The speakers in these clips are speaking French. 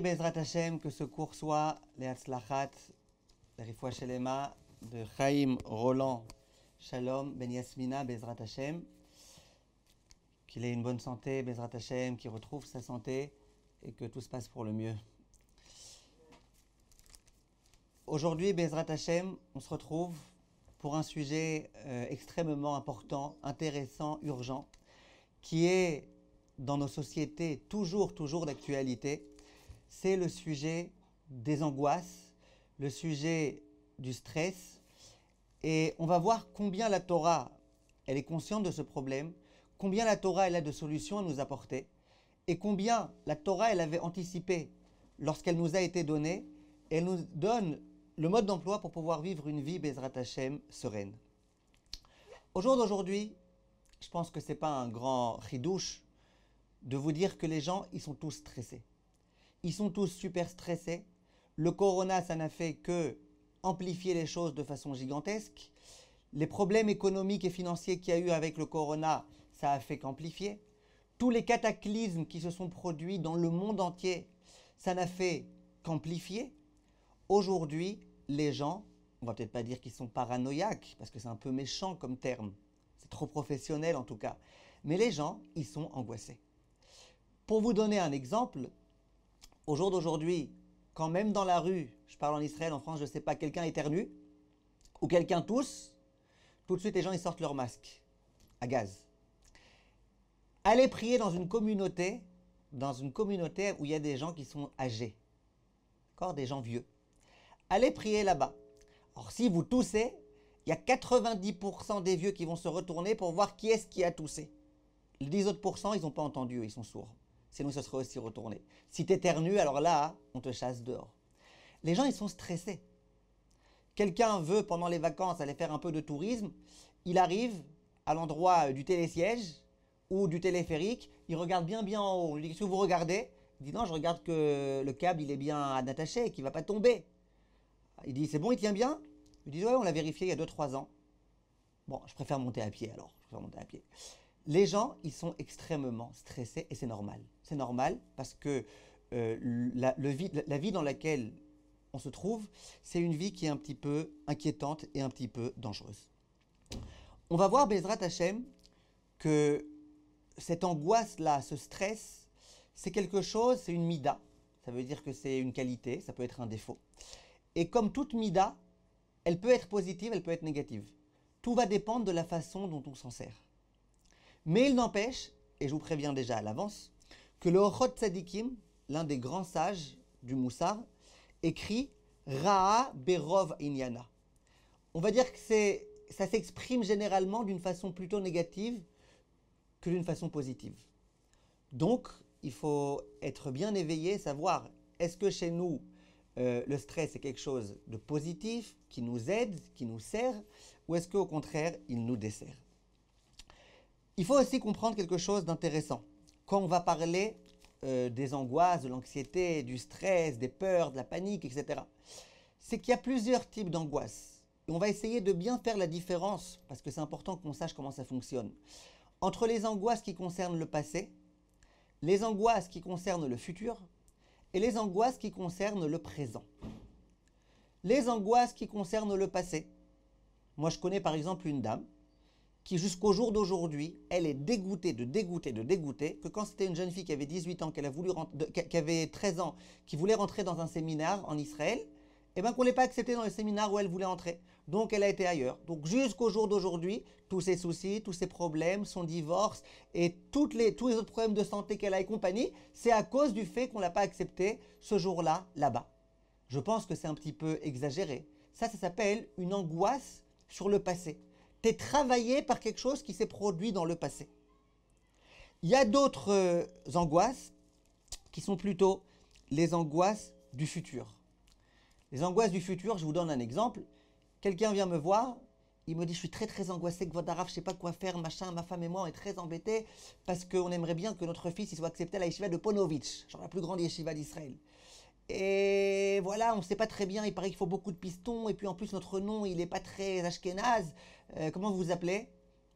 Bezrat Hashem que ce cours soit les Hatzlachat, les de Chaim Roland Shalom Ben Yasmina Bezrat Hashem. Qu'il ait une bonne santé Bezrat Hashem, qu'il retrouve sa santé et que tout se passe pour le mieux. Aujourd'hui Bezrat Hashem, on se retrouve pour un sujet euh, extrêmement important, intéressant, urgent, qui est dans nos sociétés toujours, toujours d'actualité c'est le sujet des angoisses, le sujet du stress. Et on va voir combien la Torah, elle est consciente de ce problème, combien la Torah, elle a de solutions à nous apporter, et combien la Torah, elle avait anticipé lorsqu'elle nous a été donnée, elle nous donne le mode d'emploi pour pouvoir vivre une vie Bezrat Hashem sereine. Au jour d'aujourd'hui, je pense que ce n'est pas un grand ridouche de vous dire que les gens, ils sont tous stressés. Ils sont tous super stressés. Le corona, ça n'a fait que amplifier les choses de façon gigantesque. Les problèmes économiques et financiers qu'il y a eu avec le corona, ça a fait qu'amplifier. Tous les cataclysmes qui se sont produits dans le monde entier, ça n'a fait qu'amplifier. Aujourd'hui, les gens, on va peut-être pas dire qu'ils sont paranoïaques, parce que c'est un peu méchant comme terme, c'est trop professionnel en tout cas, mais les gens, ils sont angoissés. Pour vous donner un exemple, au jour d'aujourd'hui, quand même dans la rue, je parle en Israël, en France, je ne sais pas, quelqu'un éternue ou quelqu'un tousse, tout de suite les gens ils sortent leur masque à gaz. Allez prier dans une communauté, dans une communauté où il y a des gens qui sont âgés, encore des gens vieux. Allez prier là-bas. Or si vous toussez, il y a 90% des vieux qui vont se retourner pour voir qui est-ce qui a toussé. Les 10 autres ils n'ont pas entendu, ils sont sourds sinon ce serait aussi retourné. Si tu éternues, alors là, on te chasse dehors. Les gens, ils sont stressés. Quelqu'un veut, pendant les vacances, aller faire un peu de tourisme, il arrive à l'endroit euh, du télésiège ou du téléphérique, il regarde bien bien en haut, on dit « vous regardez ?» Il dit « non, je regarde que le câble, il est bien attaché et qu'il ne va pas tomber. » Il dit « c'est bon, il tient bien ?» Il dit « ouais, on l'a vérifié il y a 2-3 ans. » Bon, je préfère monter à pied alors, je préfère monter à pied. Les gens, ils sont extrêmement stressés et c'est normal. C'est normal parce que euh, la, vie, dans laquelle on se trouve, c'est une vie qui est un petit peu inquiétante et un petit peu dangereuse. On va voir, Bezrat Hachem, que cette angoisse-là, ce stress, c'est quelque chose, c'est une mida. Ça veut dire que c'est une qualité, ça peut être un défaut. Et comme toute mida, elle peut être positive, elle peut être négative. Tout va dépendre de la façon dont on s'en sert. Mais il n'empêche, et je vous préviens déjà à l'avance, que le Ochot Sadikim, l'un des grands sages du Moussa, écrit Ra'a Berov Inyana. On va dire que c'est, ça s'exprime généralement d'une façon plutôt négative que d'une façon positive. Donc, il faut être bien éveillé, savoir est-ce que chez nous, euh, le stress est quelque chose de positif, qui nous aide, qui nous sert, ou est-ce qu'au contraire, il nous dessert il faut aussi comprendre quelque chose d'intéressant. Quand on va parler euh, des angoisses, de l'anxiété, du stress, des peurs, de la panique, etc., c'est qu'il y a plusieurs types d'angoisses. Et on va essayer de bien faire la différence, parce que c'est important qu'on sache comment ça fonctionne, entre les angoisses qui concernent le passé, les angoisses qui concernent le futur, et les angoisses qui concernent le présent. Les angoisses qui concernent le passé. Moi, je connais par exemple une dame qui jusqu'au jour d'aujourd'hui, elle est dégoûtée, de dégoûtée, de dégoûtée, que quand c'était une jeune fille qui avait 18 ans, qu'elle a voulu qui avait 13 ans, qui voulait rentrer dans un séminaire en Israël, eh ben qu'on l'ait pas acceptée dans le séminaire où elle voulait entrer. Donc elle a été ailleurs. Donc jusqu'au jour d'aujourd'hui, tous ses soucis, tous ses problèmes, son divorce et toutes les, tous les autres problèmes de santé qu'elle a et compagnie, c'est à cause du fait qu'on l'a pas acceptée ce jour-là, là-bas. Je pense que c'est un petit peu exagéré. Ça, ça s'appelle une angoisse sur le passé travaillé par quelque chose qui s'est produit dans le passé. Il y a d'autres euh, angoisses qui sont plutôt les angoisses du futur. Les angoisses du futur, je vous donne un exemple. Quelqu'un vient me voir, il me dit, je suis très très angoissé que votre je sais pas quoi faire, machin, ma femme et moi, on est très embêtés parce qu'on aimerait bien que notre fils il soit accepté à la yeshiva de Ponovitch, genre la plus grande yeshiva d'Israël. Et voilà, on ne sait pas très bien, il paraît qu'il faut beaucoup de pistons, et puis en plus notre nom, il n'est pas très ashkénaze. Euh, comment vous vous appelez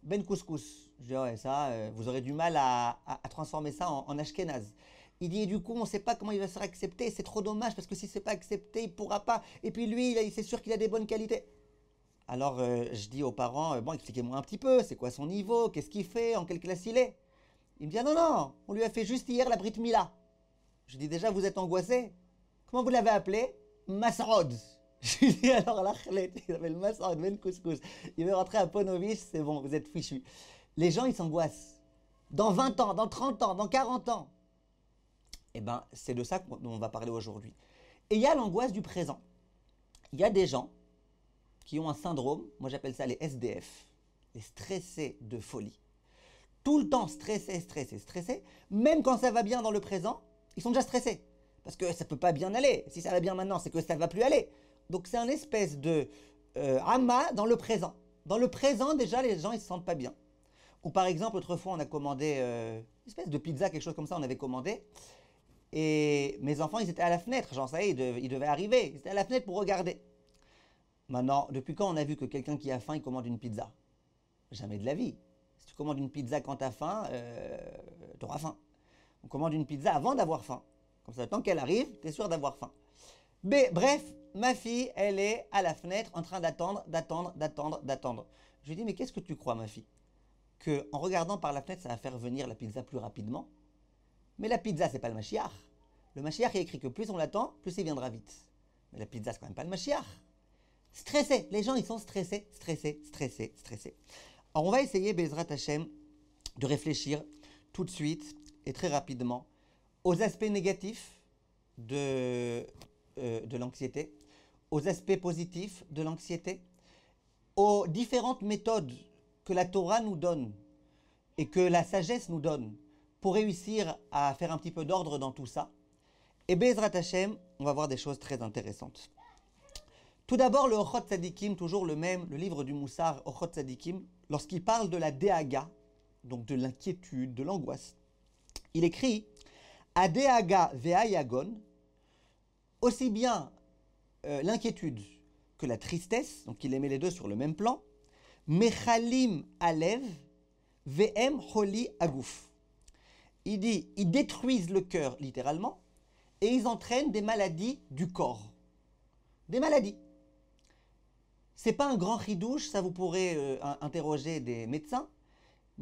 Ben Couscous. Je dis, ça, euh, vous aurez du mal à, transformer ça en, en Il dit, et du coup, on ne sait pas comment il va se faire accepter, c'est trop dommage, parce que si c'est pas accepté, il pourra pas. Et puis lui, c'est sûr qu'il a des bonnes qualités. Alors euh, je dis aux parents, bon, expliquez-moi un petit peu, c'est quoi son niveau, qu'est-ce qu'il fait, en quelle classe il est Il me dit, ah non, non, on lui a fait juste hier la Brit Mila. Je dis, déjà, vous êtes angoissé Comment vous l'avez appelé Massarod. Je dis alors la il s'appelle le ben couscous. Il veut rentrer à Ponovich, c'est bon, vous êtes fichu. Les gens, ils s'angoissent. Dans 20 ans, dans 30 ans, dans 40 ans. Eh bien, c'est de ça dont on va parler aujourd'hui. Et il y a l'angoisse du présent. Il y a des gens qui ont un syndrome, moi j'appelle ça les SDF, les stressés de folie. Tout le temps stressés, stressés, stressés, même quand ça va bien dans le présent, ils sont déjà stressés. Parce que ça peut pas bien aller. Si ça va bien maintenant, c'est que ça ne va plus aller. Donc c'est un espèce de euh, ama dans le présent. Dans le présent, déjà, les gens, ils se sentent pas bien. Ou par exemple, autrefois, on a commandé euh, une espèce de pizza, quelque chose comme ça, on avait commandé. Et mes enfants, ils étaient à la fenêtre. j'en ça ils devaient, arriver. Ils étaient à la fenêtre pour regarder. Maintenant, depuis quand on a vu que quelqu'un qui a faim, il commande une pizza Jamais de la vie. Si tu commandes une pizza quand t'as faim, euh, t'auras faim. On commande une pizza avant d'avoir faim. Comme tant qu'elle arrive, t'es sûr d'avoir faim. bref, ma fille, elle est à la fenêtre en train d'attendre, d'attendre, d'attendre, d'attendre. Je lui dis, mais qu'est-ce que tu crois, ma fille Que en regardant par la fenêtre, ça va faire venir la pizza plus rapidement. Mais la pizza, c'est pas le machiar. Le machiar, il écrit que plus on l'attend, plus il viendra vite. Mais la pizza, c'est quand même pas le machiar. Stressé, les gens, ils sont stressés, stressés, stressés, stressés. Alors, on va essayer, Bezrat Hachem, de réfléchir tout de suite et très rapidement aux aspects négatifs de, euh, de l'anxiété, aux aspects positifs de l'anxiété, aux différentes méthodes que la Torah nous donne et que la sagesse nous donne pour réussir à faire un petit peu d'ordre dans tout ça. Et Bezrat Hashem, on va voir des choses très intéressantes. Tout d'abord, le Ochot sadikim toujours le même, le livre du Moussar, Ochot Tzadikim, lorsqu'il parle de la déaga, donc de l'inquiétude, de l'angoisse, il écrit Adeaga veayagon, aussi bien euh, l'inquiétude que la tristesse, donc il les met les deux sur le même plan, mechalim alev ve'em holi agouf. Il dit, ils détruisent le cœur littéralement et ils entraînent des maladies du corps. Des maladies. C'est pas un grand ridouche, ça vous pourrez euh, interroger des médecins.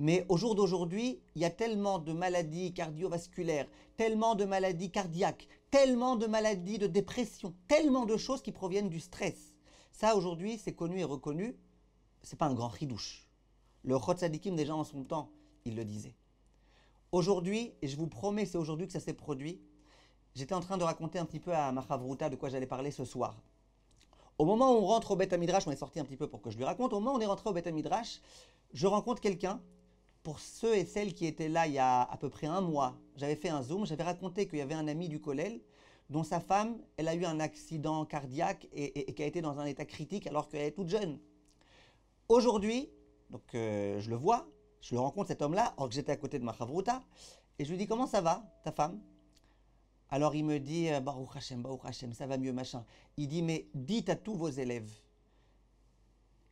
Mais au jour d'aujourd'hui, il y a tellement de maladies cardiovasculaires, tellement de maladies cardiaques, tellement de maladies de dépression, tellement de choses qui proviennent du stress. Ça, aujourd'hui, c'est connu et reconnu. C'est pas un grand ridouche. Le Sadikim déjà en son temps, il le disait. Aujourd'hui, et je vous promets, c'est aujourd'hui que ça s'est produit, j'étais en train de raconter un petit peu à Mahavruta de quoi j'allais parler ce soir. Au moment où on rentre au Beth Midrash, on est sorti un petit peu pour que je lui raconte, au moment où on est rentré au Beth Midrash, je rencontre quelqu'un pour ceux et celles qui étaient là il y a à peu près un mois, j'avais fait un zoom, j'avais raconté qu'il y avait un ami du collège dont sa femme, elle a eu un accident cardiaque et, qui a été dans un état critique alors qu'elle est toute jeune. Aujourd'hui, donc euh, je le vois, je le rencontre cet homme-là, alors que j'étais à côté de ma chavruta, et je lui dis comment ça va, ta femme Alors il me dit euh, Baruch Hashem, Baruch Hashem, ça va mieux, machin. Il dit mais dites à tous vos élèves,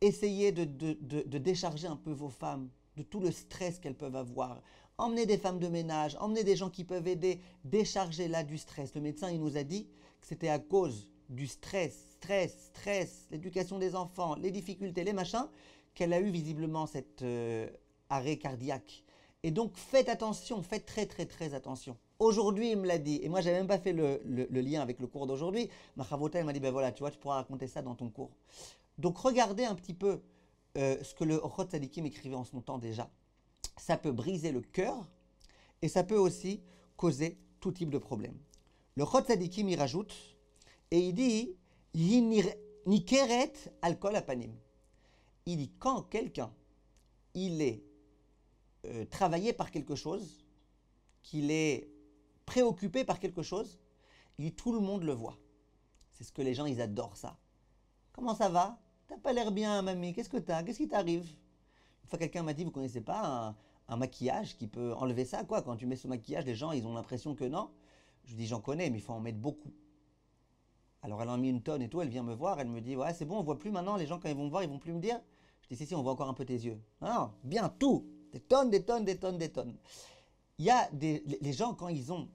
essayez de décharger un peu vos femmes de tout le stress qu'elles peuvent avoir. Emmener des femmes de ménage, emmener des gens qui peuvent aider, décharger là du stress. Le médecin, il nous a dit que c'était à cause du stress, stress, stress, l'éducation des enfants, les difficultés, les machins, qu'elle a eu visiblement cet euh, arrêt cardiaque. Et donc faites attention, faites très très très attention. Aujourd'hui, il me l'a dit, et moi j'avais même pas fait le, lien avec le cours d'aujourd'hui. Ma elle m'a dit, ben voilà, tu vois, tu pourras raconter ça dans ton cours. Donc regardez un petit peu euh, ce que le Rotzadikim écrivait en son temps déjà, ça peut briser le cœur et ça peut aussi causer tout type de problème. Le Rotzadikim y rajoute et il dit Nikeret alcool apanim. Il dit quand quelqu'un il est euh, travaillé par quelque chose, qu'il est préoccupé par quelque chose, tout le monde le voit. C'est ce que les gens ils adorent ça. Comment ça va T'as pas l'air bien, mamie. Qu'est-ce que t'as Qu'est-ce qui t'arrive Une fois, quelqu'un m'a dit, vous connaissez pas un, maquillage qui peut enlever ça, quoi Quand tu mets ce maquillage, les gens, ils ont l'impression que non. Je lui dis, j'en connais, mais il faut en mettre beaucoup. Alors elle en a mis une tonne et tout, elle vient me voir, elle me dit, ouais, c'est bon, on voit plus maintenant, les gens, quand ils vont me voir, ils vont plus me dire. Je dis, si, si, on voit encore un peu tes yeux. Non, bien, tout Des tonnes, des tonnes, des tonnes, des tonnes. Il y a des, les gens, quand ils ont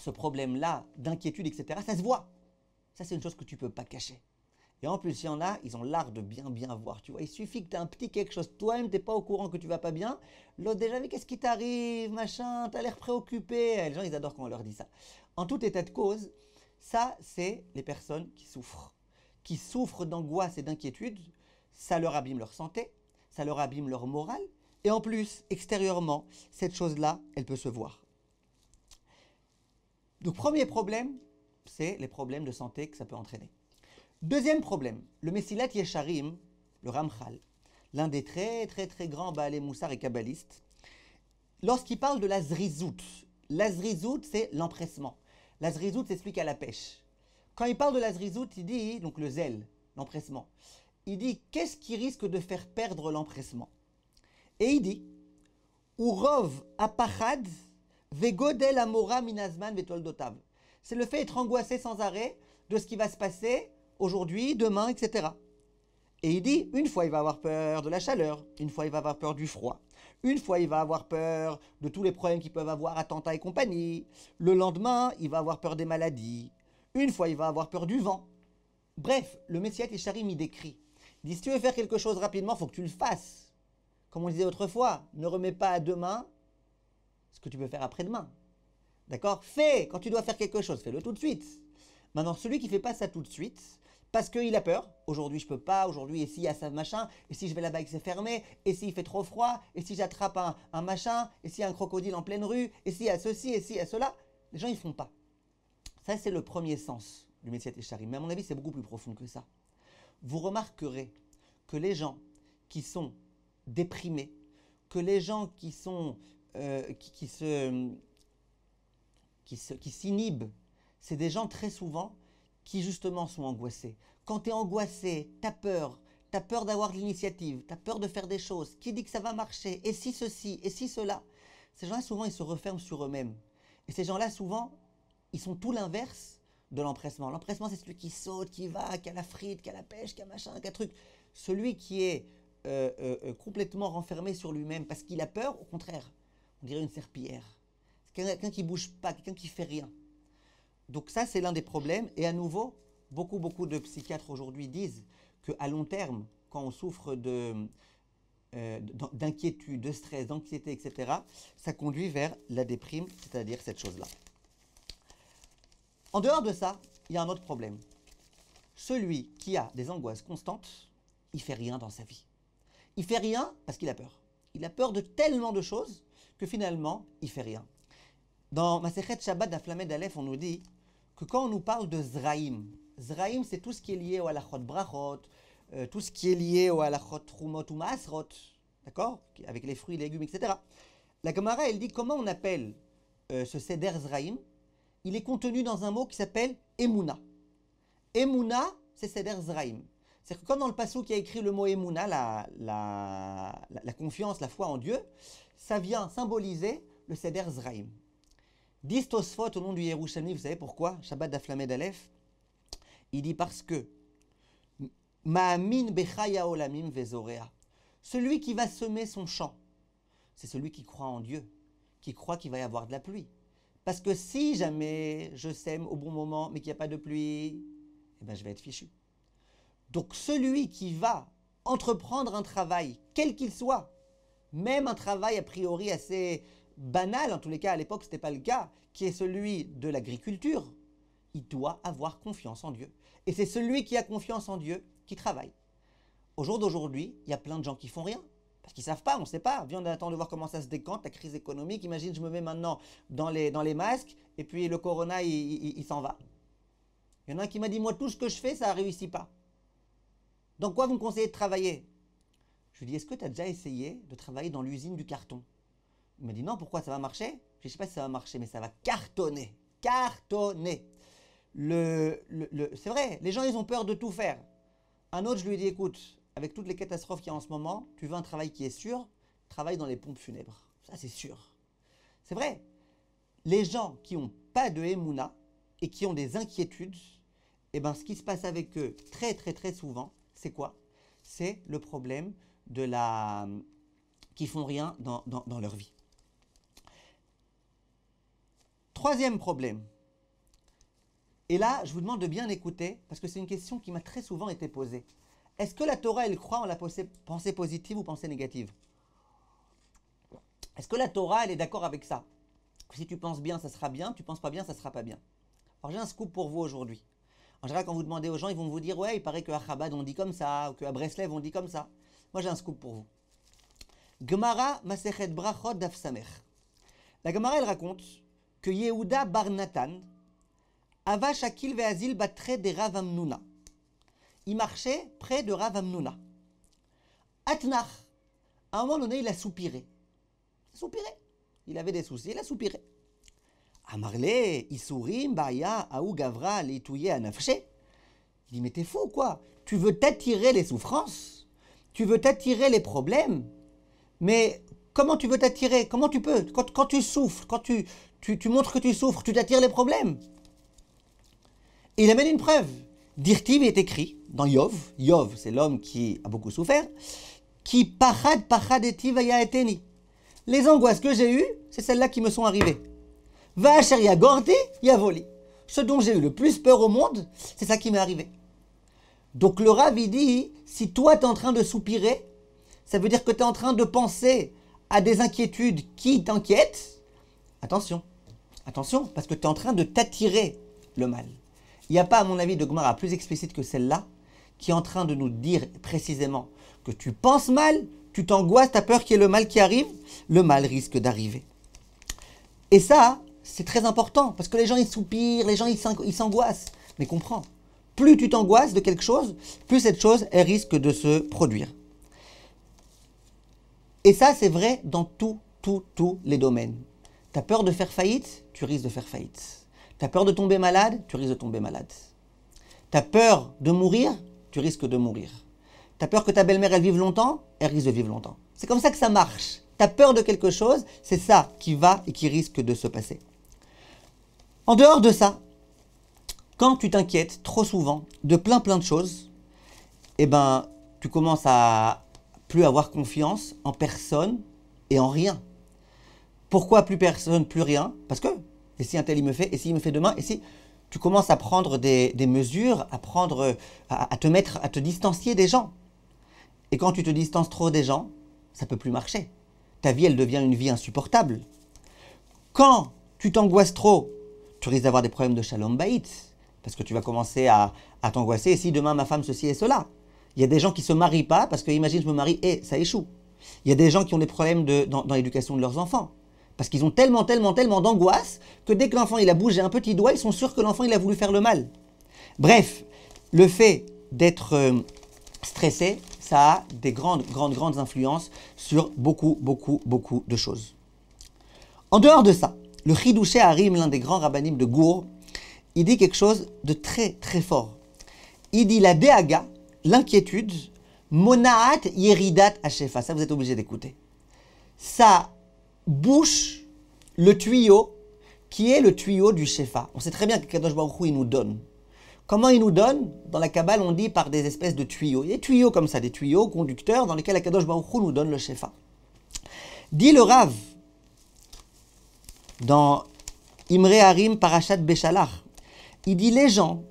ce problème-là d'inquiétude, etc., ça se voit. Ça, c'est une chose que tu peux pas cacher. Et en plus, il y en a, ils ont l'art de bien bien voir, tu vois. Il suffit que tu aies un petit quelque chose. Toi-même, tu t'es pas au courant que tu vas pas bien. L'autre déjà, mais qu'est-ce qui t'arrive, machin, as l'air préoccupé. Les gens, ils adorent quand on leur dit ça. En tout état de cause, ça, c'est les personnes qui souffrent. Qui souffrent d'angoisse et d'inquiétude. Ça leur abîme leur santé, ça leur abîme leur morale. Et en plus, extérieurement, cette chose-là, elle peut se voir. Donc, premier problème, c'est les problèmes de santé que ça peut entraîner. Deuxième problème, le Messilat Yesharim, le Ramchal, l'un des très très très grands Baalé Moussar et kabbalistes, lorsqu'il parle de la zrizout, la zrizout c'est l'empressement. La zrizout c'est celui qui a la pêche. Quand il parle de la zrizout, il dit, donc le zèle, l'empressement, il dit qu'est-ce qui risque de faire perdre l'empressement Et il dit, Urov apachad vegodel amora minazman C'est le fait d'être angoissé sans arrêt de ce qui va se passer aujourd'hui, demain, etc. Et il dit, une fois il va avoir peur de la chaleur, une fois il va avoir peur du froid, une fois il va avoir peur de tous les problèmes qui peuvent avoir, attentats et compagnie, le lendemain il va avoir peur des maladies, une fois il va avoir peur du vent. Bref, le messie et Charim y décrit. Il dit, si tu veux faire quelque chose rapidement, faut que tu le fasses. Comme on disait autrefois, ne remets pas à demain ce que tu peux faire après-demain. D'accord Fais Quand tu dois faire quelque chose, fais-le tout de suite. Maintenant, celui qui ne fait pas ça tout de suite, parce qu'il a peur. Aujourd'hui, je peux pas. Aujourd'hui, et s'il y a ça, machin. Et si je vais là-bas et que c'est fermé. Et s'il fait trop froid. Et si j'attrape un, un, machin. Et s'il y a un crocodile en pleine rue. Et s'il y a ceci. Et s'il y a cela. Les gens, ils font pas. Ça, c'est le premier sens du métier charisme. Mais à mon avis, c'est beaucoup plus profond que ça. Vous remarquerez que les gens qui sont déprimés, que les gens qui sont. Euh, qui, qui se. qui s'inhibent, c'est des gens très souvent qui justement sont angoissés. Quand tu es angoissé, tu as peur, tu as peur d'avoir de l'initiative, tu as peur de faire des choses, qui dit que ça va marcher, et si ceci, et si cela. Ces gens-là, souvent, ils se referment sur eux-mêmes. Et ces gens-là, souvent, ils sont tout l'inverse de l'empressement. L'empressement, c'est celui qui saute, qui va, qui a la frite, qui a la pêche, qui a machin, qui a truc. Celui qui est euh, euh, euh, complètement renfermé sur lui-même parce qu'il a peur, au contraire, on dirait une serpillère C'est quelqu'un qui bouge pas, quelqu'un qui fait rien. Donc ça, c'est l'un des problèmes. Et à nouveau, beaucoup, beaucoup de psychiatres aujourd'hui disent qu'à long terme, quand on souffre de, euh, d'inquiétude, de stress, d'anxiété, etc., ça conduit vers la déprime, c'est-à-dire cette chose-là. En dehors de ça, il y a un autre problème. Celui qui a des angoisses constantes, il fait rien dans sa vie. Il fait rien parce qu'il a peur. Il a peur de tellement de choses que finalement, il fait rien. Dans séchette Shabbat d'Aflamed Aleph, on nous dit que quand on nous parle de Zraïm, Zraïm c'est tout ce qui est lié au halachot brachot, euh, tout ce qui est lié au halachot trumot ou maasrot, d'accord Avec les fruits, les légumes, etc. La Gemara, elle dit comment on appelle euh, ce seder Zraïm Il est contenu dans un mot qui s'appelle Emuna. Emuna, c'est seder Zraïm. C'est-à-dire que comme dans le passage qui a écrit le mot Emuna, la, confiance, la foi en Dieu, ça vient symboliser le seder Zraïm. Dit Tosfot au nom du Yerushalmi, vous savez pourquoi Shabbat d'Aflamed Aleph. Il dit parce que Ma'amin bechaya olamim vezorea. Celui qui va semer son champ, c'est celui qui croit en Dieu, qui croit qu'il va y avoir de la pluie. Parce que si jamais je sème au bon moment mais qu'il n'y a pas de pluie, eh ben je vais être fichu. Donc celui qui va entreprendre un travail, quel qu'il soit, même un travail a priori assez banal, en tous les cas à l'époque ce n'était pas le cas, qui est celui de l'agriculture, il doit avoir confiance en Dieu. Et c'est celui qui a confiance en Dieu qui travaille. Au jour d'aujourd'hui, il y a plein de gens qui font rien. Parce qu'ils ne savent pas, on ne sait pas. Viens, on attend de voir comment ça se décante, la crise économique. Imagine, je me mets maintenant dans les, dans les masques, et puis le corona, il, s'en va. Il y en a un qui m'a dit, moi, tout ce que je fais, ça ne réussit pas. Dans quoi vous me conseillez de travailler Je lui dis, est-ce que tu as déjà essayé de travailler dans l'usine du carton il me dit non, pourquoi ça va marcher Je ne sais pas si ça va marcher, mais ça va cartonner. Cartonner. Le, le, c'est vrai, les gens, ils ont peur de tout faire. Un autre, je lui ai dit, écoute, avec toutes les catastrophes qu'il y a en ce moment, tu veux un travail qui est sûr, travaille dans les pompes funèbres. Ça, c'est sûr. C'est vrai. Les gens qui n'ont pas de Emouna et qui ont des inquiétudes, eh ben, ce qui se passe avec eux très, très, très souvent, c'est quoi C'est le problème de la... qui font rien dans leur vie. Troisième problème. Et là, je vous demande de bien écouter, parce que c'est une question qui m'a très souvent été posée. Est-ce que la Torah, elle croit en la pensée positive ou pensée négative Est-ce que la Torah, elle est d'accord avec ça Si tu penses bien, ça sera bien, tu penses pas bien, ça sera pas bien. Alors j'ai un scoop pour vous aujourd'hui. En général, quand vous demandez aux gens, ils vont vous dire Ouais, il paraît qu'à Chabad on dit comme ça, ou à Breslev on dit comme ça. Moi j'ai un scoop pour vous. Gemara Masechet Brachot Daf La Gemara elle raconte que Yehuda bar Nathan, Ava Shakil Veazil battrait des Ravamnouna. Il marchait près de Ravamnouna. Atnach, à un moment donné, il a soupiré. Il a soupiré. Il avait des soucis, il a soupiré. Amarle, Isurim, Baya, Aou Gavra, Litouye, Anafché. Il dit, mais t'es fou quoi Tu veux t'attirer les souffrances Tu veux t'attirer les problèmes Mais comment tu veux t'attirer Comment tu peux quand, quand, tu souffres, quand tu, tu, montres que tu souffres, tu t'attires les problèmes. Et il amène une preuve. Dirtiv est écrit dans Yov, Yov c'est l'homme qui a beaucoup souffert, qui et tivaya eteni. Les angoisses que j'ai eues, c'est celles-là qui me sont arrivées. Vacher yagordi yavoli. Ce dont j'ai eu le plus peur au monde, c'est ça qui m'est arrivé. Donc le Ravi dit, si toi tu es en train de soupirer, ça veut dire que tu es en train de penser à des inquiétudes qui t'inquiètent. Attention, Attention, parce que tu es en train de t'attirer le mal. Il n'y a pas, à mon avis, de Gomara plus explicite que celle-là, qui est en train de nous dire précisément que tu penses mal, tu t'angoisses, tu as peur qu'il y ait le mal qui arrive, le mal risque d'arriver. Et ça, c'est très important, parce que les gens, ils soupirent, les gens, ils s'angoissent. Mais comprends, plus tu t'angoisses de quelque chose, plus cette chose, elle risque de se produire. Et ça, c'est vrai dans tous, tous, tous les domaines. Tu as peur de faire faillite tu risques de faire faillite. Tu as peur de tomber malade, tu risques de tomber malade. Tu as peur de mourir, tu risques de mourir. Tu as peur que ta belle-mère, elle vive longtemps, elle risque de vivre longtemps. C'est comme ça que ça marche. Tu as peur de quelque chose, c'est ça qui va et qui risque de se passer. En dehors de ça, quand tu t'inquiètes trop souvent de plein plein de choses, eh ben, tu commences à plus avoir confiance en personne et en rien. Pourquoi plus personne, plus rien Parce que et si un tel il me fait, et s'il il me fait demain, et si tu commences à prendre des, mesures, à, prendre, à, te mettre, à te distancier des gens. Et quand tu te distances trop des gens, ça peut plus marcher. Ta vie, elle devient une vie insupportable. Quand tu t'angoisses trop, tu risques d'avoir des problèmes de shalom bait, parce que tu vas commencer à, t'angoisser. Et si demain ma femme ceci et cela, il y a des gens qui se marient pas parce que imagine je me marie et ça échoue. Il y a des gens qui ont des problèmes dans l'éducation de leurs enfants. Parce qu'ils ont tellement, tellement, tellement d'angoisse que dès que l'enfant il a bougé un petit doigt, ils sont sûrs que l'enfant il a voulu faire le mal. Bref, le fait d'être euh, stressé, ça a des grandes, grandes, grandes influences sur beaucoup, beaucoup, beaucoup de choses. En dehors de ça, le Chidouché Harim, l'un des grands rabbinim de Gour, il dit quelque chose de très, très fort. Il dit la déaga, l'inquiétude, monaat yeridat hachefa. Ça, vous êtes obligé d'écouter. Ça bouche le tuyau qui est le tuyau du Shefa. On sait très bien que Kadosh Baruch il nous donne. Comment il nous donne Dans la Kabbale, on dit par des espèces de tuyaux. des tuyaux comme ça, des tuyaux conducteurs dans lesquels Kadosh Baruch nous donne le Shefa. Dit le Rav dans Imre Harim Parashat Béchalar. Il dit les gens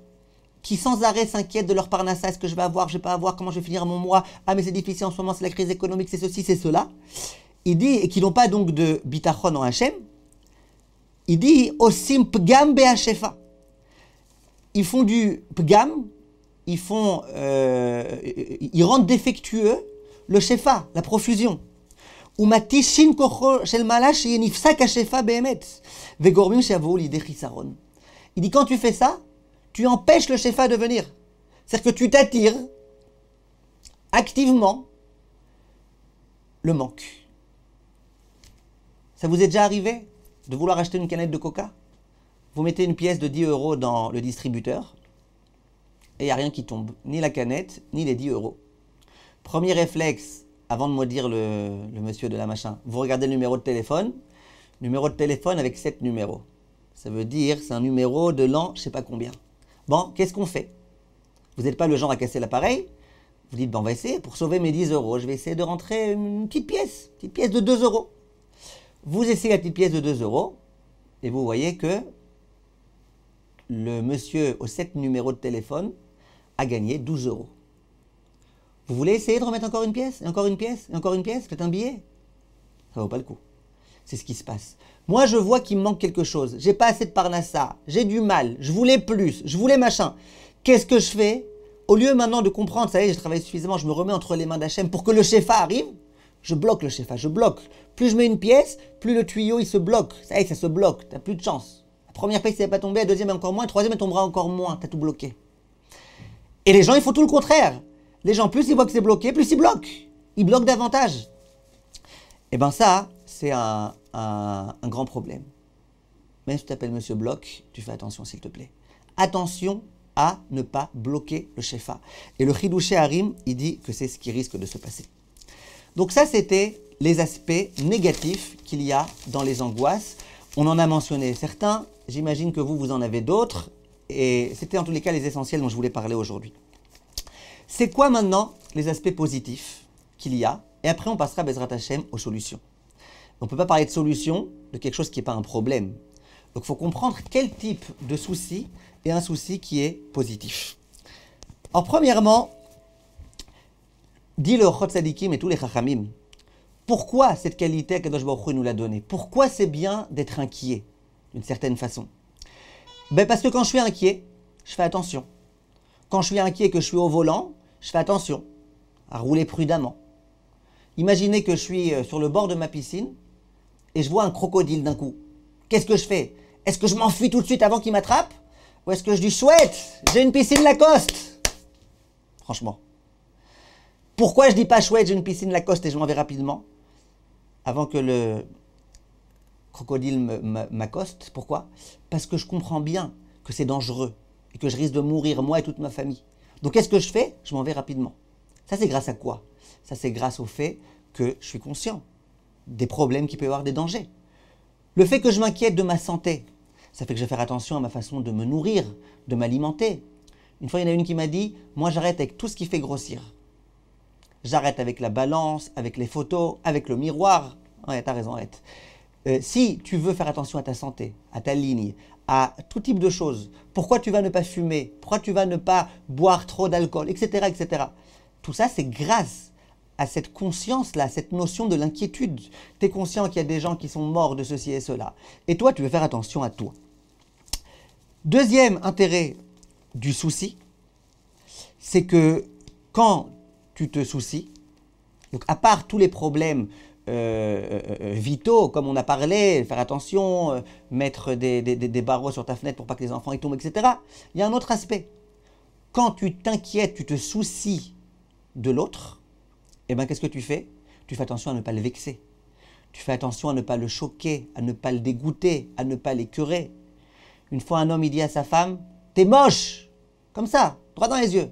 qui sans arrêt s'inquiètent de leur parnassa, est-ce que je vais avoir, je vais pas avoir, comment je vais finir mon mois, ah mais c'est difficile en ce moment, c'est la crise économique, c'est ceci, c'est cela il dit, et qui n'ont pas donc de bitachon en Hachem, il dit, osim pgam Ils font du pgam, ils font, euh, ils rendent défectueux le shefa, la profusion. Il dit, quand tu fais ça, tu empêches le chefa de venir. C'est-à-dire que tu t'attires activement le manque. Ça vous est déjà arrivé de vouloir acheter une canette de coca Vous mettez une pièce de 10 euros dans le distributeur et il n'y a rien qui tombe, ni la canette, ni les 10 euros. Premier réflexe, avant de maudire le, le monsieur de la machin, vous regardez le numéro de téléphone, numéro de téléphone avec 7 numéros. Ça veut dire, c'est un numéro de l'an, je ne sais pas combien. Bon, qu'est-ce qu'on fait Vous n'êtes pas le genre à casser l'appareil. Vous dites, bon, on va essayer, pour sauver mes 10 euros, je vais essayer de rentrer une petite pièce, une petite pièce de 2 euros. Vous essayez la petite pièce de 2 euros et vous voyez que le monsieur aux 7 numéros de téléphone a gagné 12 euros. Vous voulez essayer de remettre encore une pièce, et encore une pièce, et encore une pièce, peut un billet Ça ne vaut pas le coup. C'est ce qui se passe. Moi, je vois qu'il me manque quelque chose. J'ai pas assez de parnassa, j'ai du mal, je voulais plus, je voulais machin. Qu'est-ce que je fais Au lieu maintenant de comprendre, ça y est, j'ai travaillé suffisamment, je me remets entre les mains d'Hachem pour que le chef arrive, je bloque le chef, hein, je bloque. Plus je mets une pièce, plus le tuyau il se bloque. Ça y ça se bloque, t'as plus de chance. La première pièce, elle n'est pas tombée, la deuxième encore moins, la troisième, elle tombera encore moins, t'as tout bloqué. Et les gens, ils font tout le contraire. Les gens, plus ils voient que c'est bloqué, plus ils bloquent. Ils bloquent davantage. Et eh ben ça, c'est un, grand problème. Même si tu t'appelles Monsieur Bloc, tu fais attention, s'il te plaît. Attention à ne pas bloquer le Shefa. Et le Hidouché Harim, il dit que c'est ce qui risque de se passer. Donc ça, c'était les aspects négatifs qu'il y a dans les angoisses. On en a mentionné certains, j'imagine que vous, vous en avez d'autres, et c'était en tous les cas les essentiels dont je voulais parler aujourd'hui. C'est quoi maintenant les aspects positifs qu'il y a Et après, on passera, Bezrat Hashem, aux solutions. On ne peut pas parler de solution de quelque chose qui n'est pas un problème. Donc il faut comprendre quel type de souci est un souci qui est positif. Alors premièrement, Dit le Sadikim et tous les Chachamim, pourquoi cette qualité que Baruch nous l'a donnée Pourquoi c'est bien d'être inquiet, d'une certaine façon ben Parce que quand je suis inquiet, je fais attention. Quand je suis inquiet que je suis au volant, je fais attention à rouler prudemment. Imaginez que je suis euh, sur le bord de ma piscine et je vois un crocodile d'un coup. Qu'est-ce que je fais Est-ce que je m'enfuis tout de suite avant qu'il m'attrape Ou est-ce que je dis chouette J'ai une piscine Lacoste Franchement. Pourquoi je dis pas chouette, j'ai une piscine la Lacoste et je m'en vais rapidement Avant que le crocodile m'accoste. Pourquoi Parce que je comprends bien que c'est dangereux et que je risque de mourir moi et toute ma famille. Donc qu'est-ce que je fais Je m'en vais rapidement. Ça c'est grâce à quoi Ça c'est grâce au fait que je suis conscient des problèmes qui peuvent y avoir, des dangers. Le fait que je m'inquiète de ma santé, ça fait que je vais faire attention à ma façon de me nourrir, de m'alimenter. Une fois, il y en a une qui m'a dit Moi, j'arrête avec tout ce qui fait grossir j'arrête avec la balance, avec les photos, avec le miroir. Ouais, t'as raison, arrête. Euh, si tu veux faire attention à ta santé, à ta ligne, à tout type de choses, pourquoi tu vas ne pas fumer, pourquoi tu vas ne pas boire trop d'alcool, etc., etc. Tout ça, c'est grâce à cette conscience-là, cette notion de l'inquiétude. Tu es conscient qu'il y a des gens qui sont morts de ceci et cela. Et toi, tu veux faire attention à toi. Deuxième intérêt du souci, c'est que quand tu te soucies. Donc à part tous les problèmes euh, euh, euh, vitaux, comme on a parlé, faire attention, mettre des, barreaux sur ta fenêtre pour pas que les enfants y tombent, etc. Il y a un autre aspect. Quand tu t'inquiètes, tu te soucies de l'autre, eh bien qu'est-ce que tu fais Tu fais attention à ne pas le vexer. Tu fais attention à ne pas le choquer, à ne pas le dégoûter, à ne pas l'écurer. Une fois un homme, il dit à sa femme, t'es moche Comme ça, droit dans les yeux.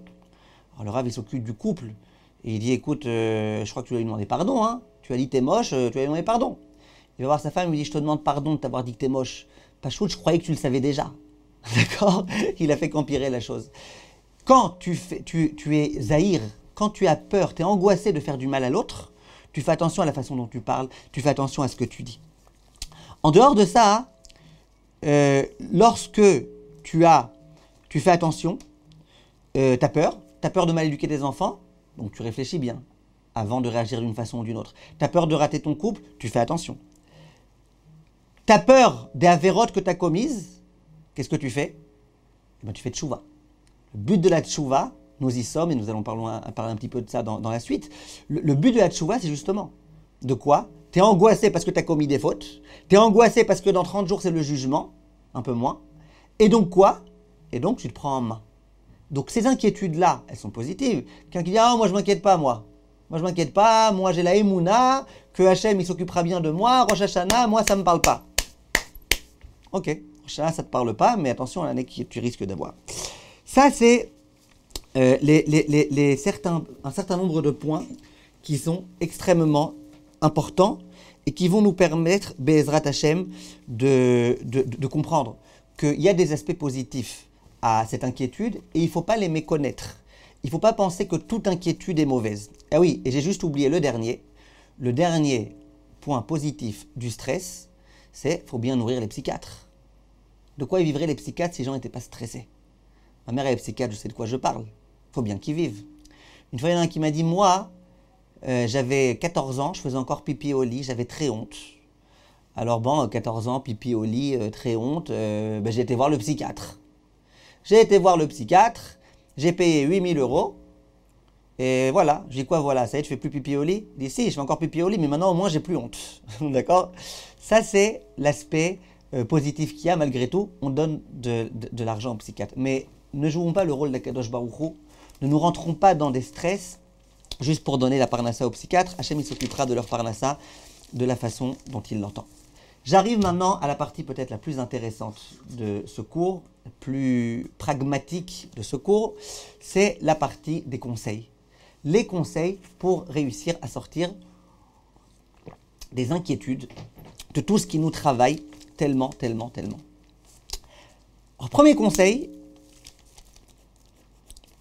Alors le rave, il s'occupe du couple, il dit, écoute, euh, je crois que tu lui as demandé pardon, hein. Tu as dit t'es moche, euh, tu lui as demandé pardon. Il va voir sa femme, il lui dit, je te demande pardon de t'avoir dit que t'es moche. Pachout, je croyais que tu le savais déjà. D'accord Il a fait qu'empirer la chose. Quand tu, fais, tu, es zahir, quand tu as peur, tu es angoissé de faire du mal à l'autre, tu fais attention à la façon dont tu parles, tu fais attention à ce que tu dis. En dehors de ça, euh, lorsque tu as, tu fais attention, tu as peur, tu as peur de mal éduquer tes enfants, donc tu réfléchis bien avant de réagir d'une façon ou d'une autre. Tu as peur de rater ton couple, tu fais attention. as peur des avérotes que tu as commises, qu'est-ce que tu fais eh ben, Tu fais chouva Le but de la tchouva, nous y sommes et nous allons parler un, petit peu de ça dans, la suite. Le, but de la tchouva, c'est justement de quoi Tu es angoissé parce que tu as commis des fautes, tu es angoissé parce que dans 30 jours, c'est le jugement, un peu moins. Et donc quoi Et donc tu te prends en main. Donc ces inquiétudes-là, elles sont positives. Quelqu'un qui dit Ah, moi je m'inquiète pas, moi. Moi je m'inquiète pas, moi j'ai la Emouna, que Hachem il s'occupera bien de moi, Rosh Hashanah, moi ça me parle pas. Ok, Rosh Hashanah ça te parle pas, mais attention à l'année que tu risques d'avoir. Ça c'est euh, les, certains, un certain nombre de points qui sont extrêmement importants et qui vont nous permettre, Bezrat Hachem, de comprendre qu'il y a des aspects positifs à cette inquiétude et il ne faut pas les méconnaître. Il ne faut pas penser que toute inquiétude est mauvaise. Ah oui, et j'ai juste oublié le dernier. Le dernier point positif du stress, c'est faut bien nourrir les psychiatres. De quoi vivraient les psychiatres si les gens n'étaient pas stressés Ma mère est psychiatre, je sais de quoi je parle. faut bien qu'ils vivent. Une fois, il y en a un qui m'a dit Moi, euh, j'avais 14 ans, je faisais encore pipi au lit, j'avais très honte. Alors bon, 14 ans, pipi au lit, euh, très honte, euh, ben, j'ai été voir le psychiatre. J'ai été voir le psychiatre, j'ai payé 8000 euros. Et voilà, dis quoi voilà, ça y est, je fais plus pipi au lit. Il dit si, je fais encore pipi au lit, mais maintenant au moins j'ai plus honte. D'accord Ça c'est l'aspect euh, positif qu'il y a malgré tout. On donne de, l'argent au psychiatre. Mais ne jouons pas le rôle d'Akadosh Baruchou. Ne nous rentrons pas dans des stress juste pour donner la parnassa au psychiatre. Hachem il s'occupera de leur parnassa de la façon dont il l'entend. J'arrive maintenant à la partie peut-être la plus intéressante de ce cours, la plus pragmatique de ce cours, c'est la partie des conseils. Les conseils pour réussir à sortir des inquiétudes, de tout ce qui nous travaille tellement, tellement, tellement. premier conseil,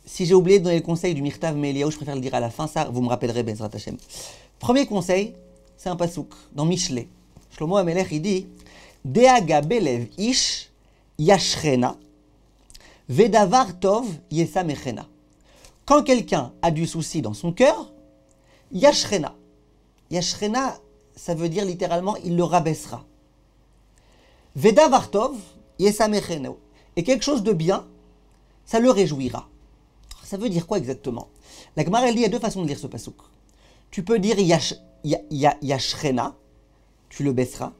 si j'ai oublié de donner le conseil du Mirtav Meliaou, je préfère le dire à la fin, ça vous me rappellerez Bezrat Hashem. Premier conseil, c'est un pasouk dans Michelet. Shlomo Amelech, il dit ish yashrena, vedavar tov yesamechena. Quand quelqu'un a du souci dans son cœur, yashrena. Yashrena, ça veut dire littéralement il le rabaissera. Vedavar tov yesamechena. Et quelque chose de bien, ça le réjouira. Ça veut dire quoi exactement La Gemara, elle dit il y a deux façons de lire ce pasuk. Tu peux dire yash, yashrena, tu le baisseras.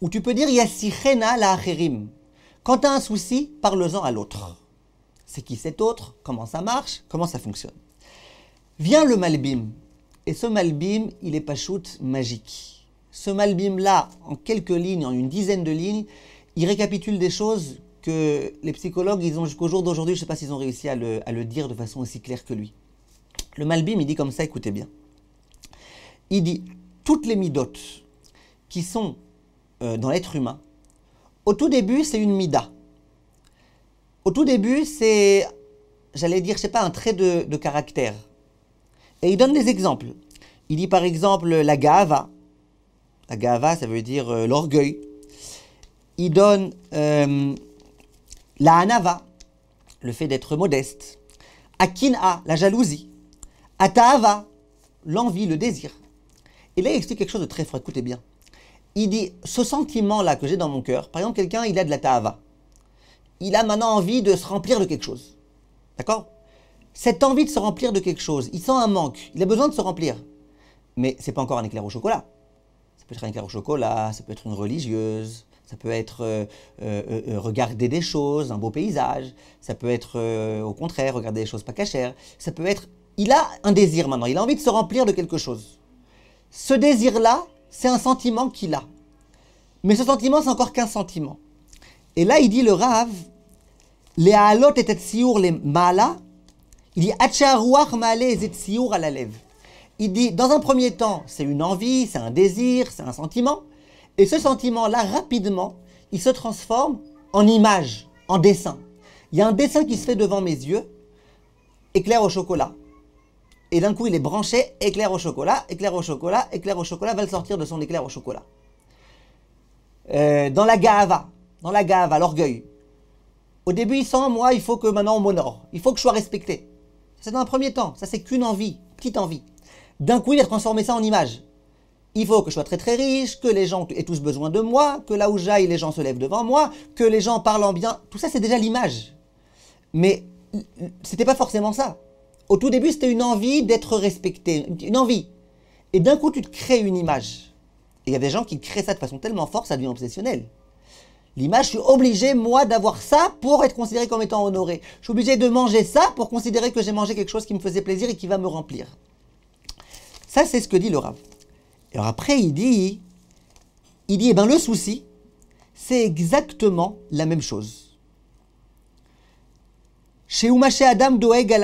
Ou tu peux dire Yassichena la acherim. Quand tu as un souci, parle-en à l'autre. C'est qui cet autre Comment ça marche Comment ça fonctionne Vient le Malbim. Et ce Malbim, il est pas shoot magique. Ce Malbim-là, en quelques lignes, en une dizaine de lignes, il récapitule des choses que les psychologues, ils ont jusqu'au jour d'aujourd'hui, je ne sais pas s'ils ont réussi à le, à le dire de façon aussi claire que lui. Le Malbim, il dit comme ça, écoutez bien. Il dit, toutes les midotes, qui sont euh, dans l'être humain, au tout début, c'est une mida. Au tout début, c'est, j'allais dire, je sais pas, un trait de, caractère. Et il donne des exemples. Il dit par exemple la gava. La gava, ça veut dire euh, l'orgueil. Il donne euh, la anava, le fait d'être modeste. Akin'a, la jalousie. Ata'ava, l'envie, le désir. Et là, il explique quelque chose de très fort. Écoutez bien il dit ce sentiment là que j'ai dans mon cœur, par exemple quelqu'un il a de la tahava. il a maintenant envie de se remplir de quelque chose, d'accord Cette envie de se remplir de quelque chose, il sent un manque, il a besoin de se remplir, mais c'est pas encore un éclair au chocolat. Ça peut être un éclair au chocolat, ça peut être une religieuse, ça peut être euh, euh, euh, regarder des choses, un beau paysage. Ça peut être, au contraire, regarder des choses pas cachères. Ça peut être... Il a un désir maintenant, il a envie de se remplir de quelque chose. Ce désir-là, c'est un sentiment qu'il a. Mais ce sentiment, c'est encore qu'un sentiment. Et là, il dit le Rav, les halot et siour les mala, il dit et à la Il dit, dans un premier temps, c'est une envie, c'est un désir, c'est un sentiment. Et ce sentiment-là, rapidement, il se transforme en image, en dessin. Il y a un dessin qui se fait devant mes yeux, éclair au chocolat et d'un coup il est branché éclair au chocolat, éclair au chocolat, éclair au chocolat, va le sortir de son éclair au chocolat. Euh, dans la gava, dans la gava, l'orgueil. Au début, il sent, moi, il faut que maintenant on m'honore, il faut que je sois respecté. C'est dans un premier temps, ça c'est qu'une envie, petite envie. D'un coup, il a transformé ça en image. Il faut que je sois très très riche, que les gens aient tous besoin de moi, que là où j'aille, les gens se lèvent devant moi, que les gens parlent en bien. Tout ça, c'est déjà l'image. Mais c'était pas forcément ça. Au tout début, c'était une envie d'être respecté, une envie. Et d'un coup, tu te crées une image. Et il y a des gens qui créent ça de façon tellement forte, ça devient obsessionnel. L'image, je suis obligé, moi, d'avoir ça pour être considéré comme étant honoré. Je suis obligé de manger ça pour considérer que j'ai mangé quelque chose qui me faisait plaisir et qui va me remplir. Ça, c'est ce que dit le Rav. Alors après, il dit, il dit, eh ben le souci, c'est exactement la même chose. Chez Adam Doeg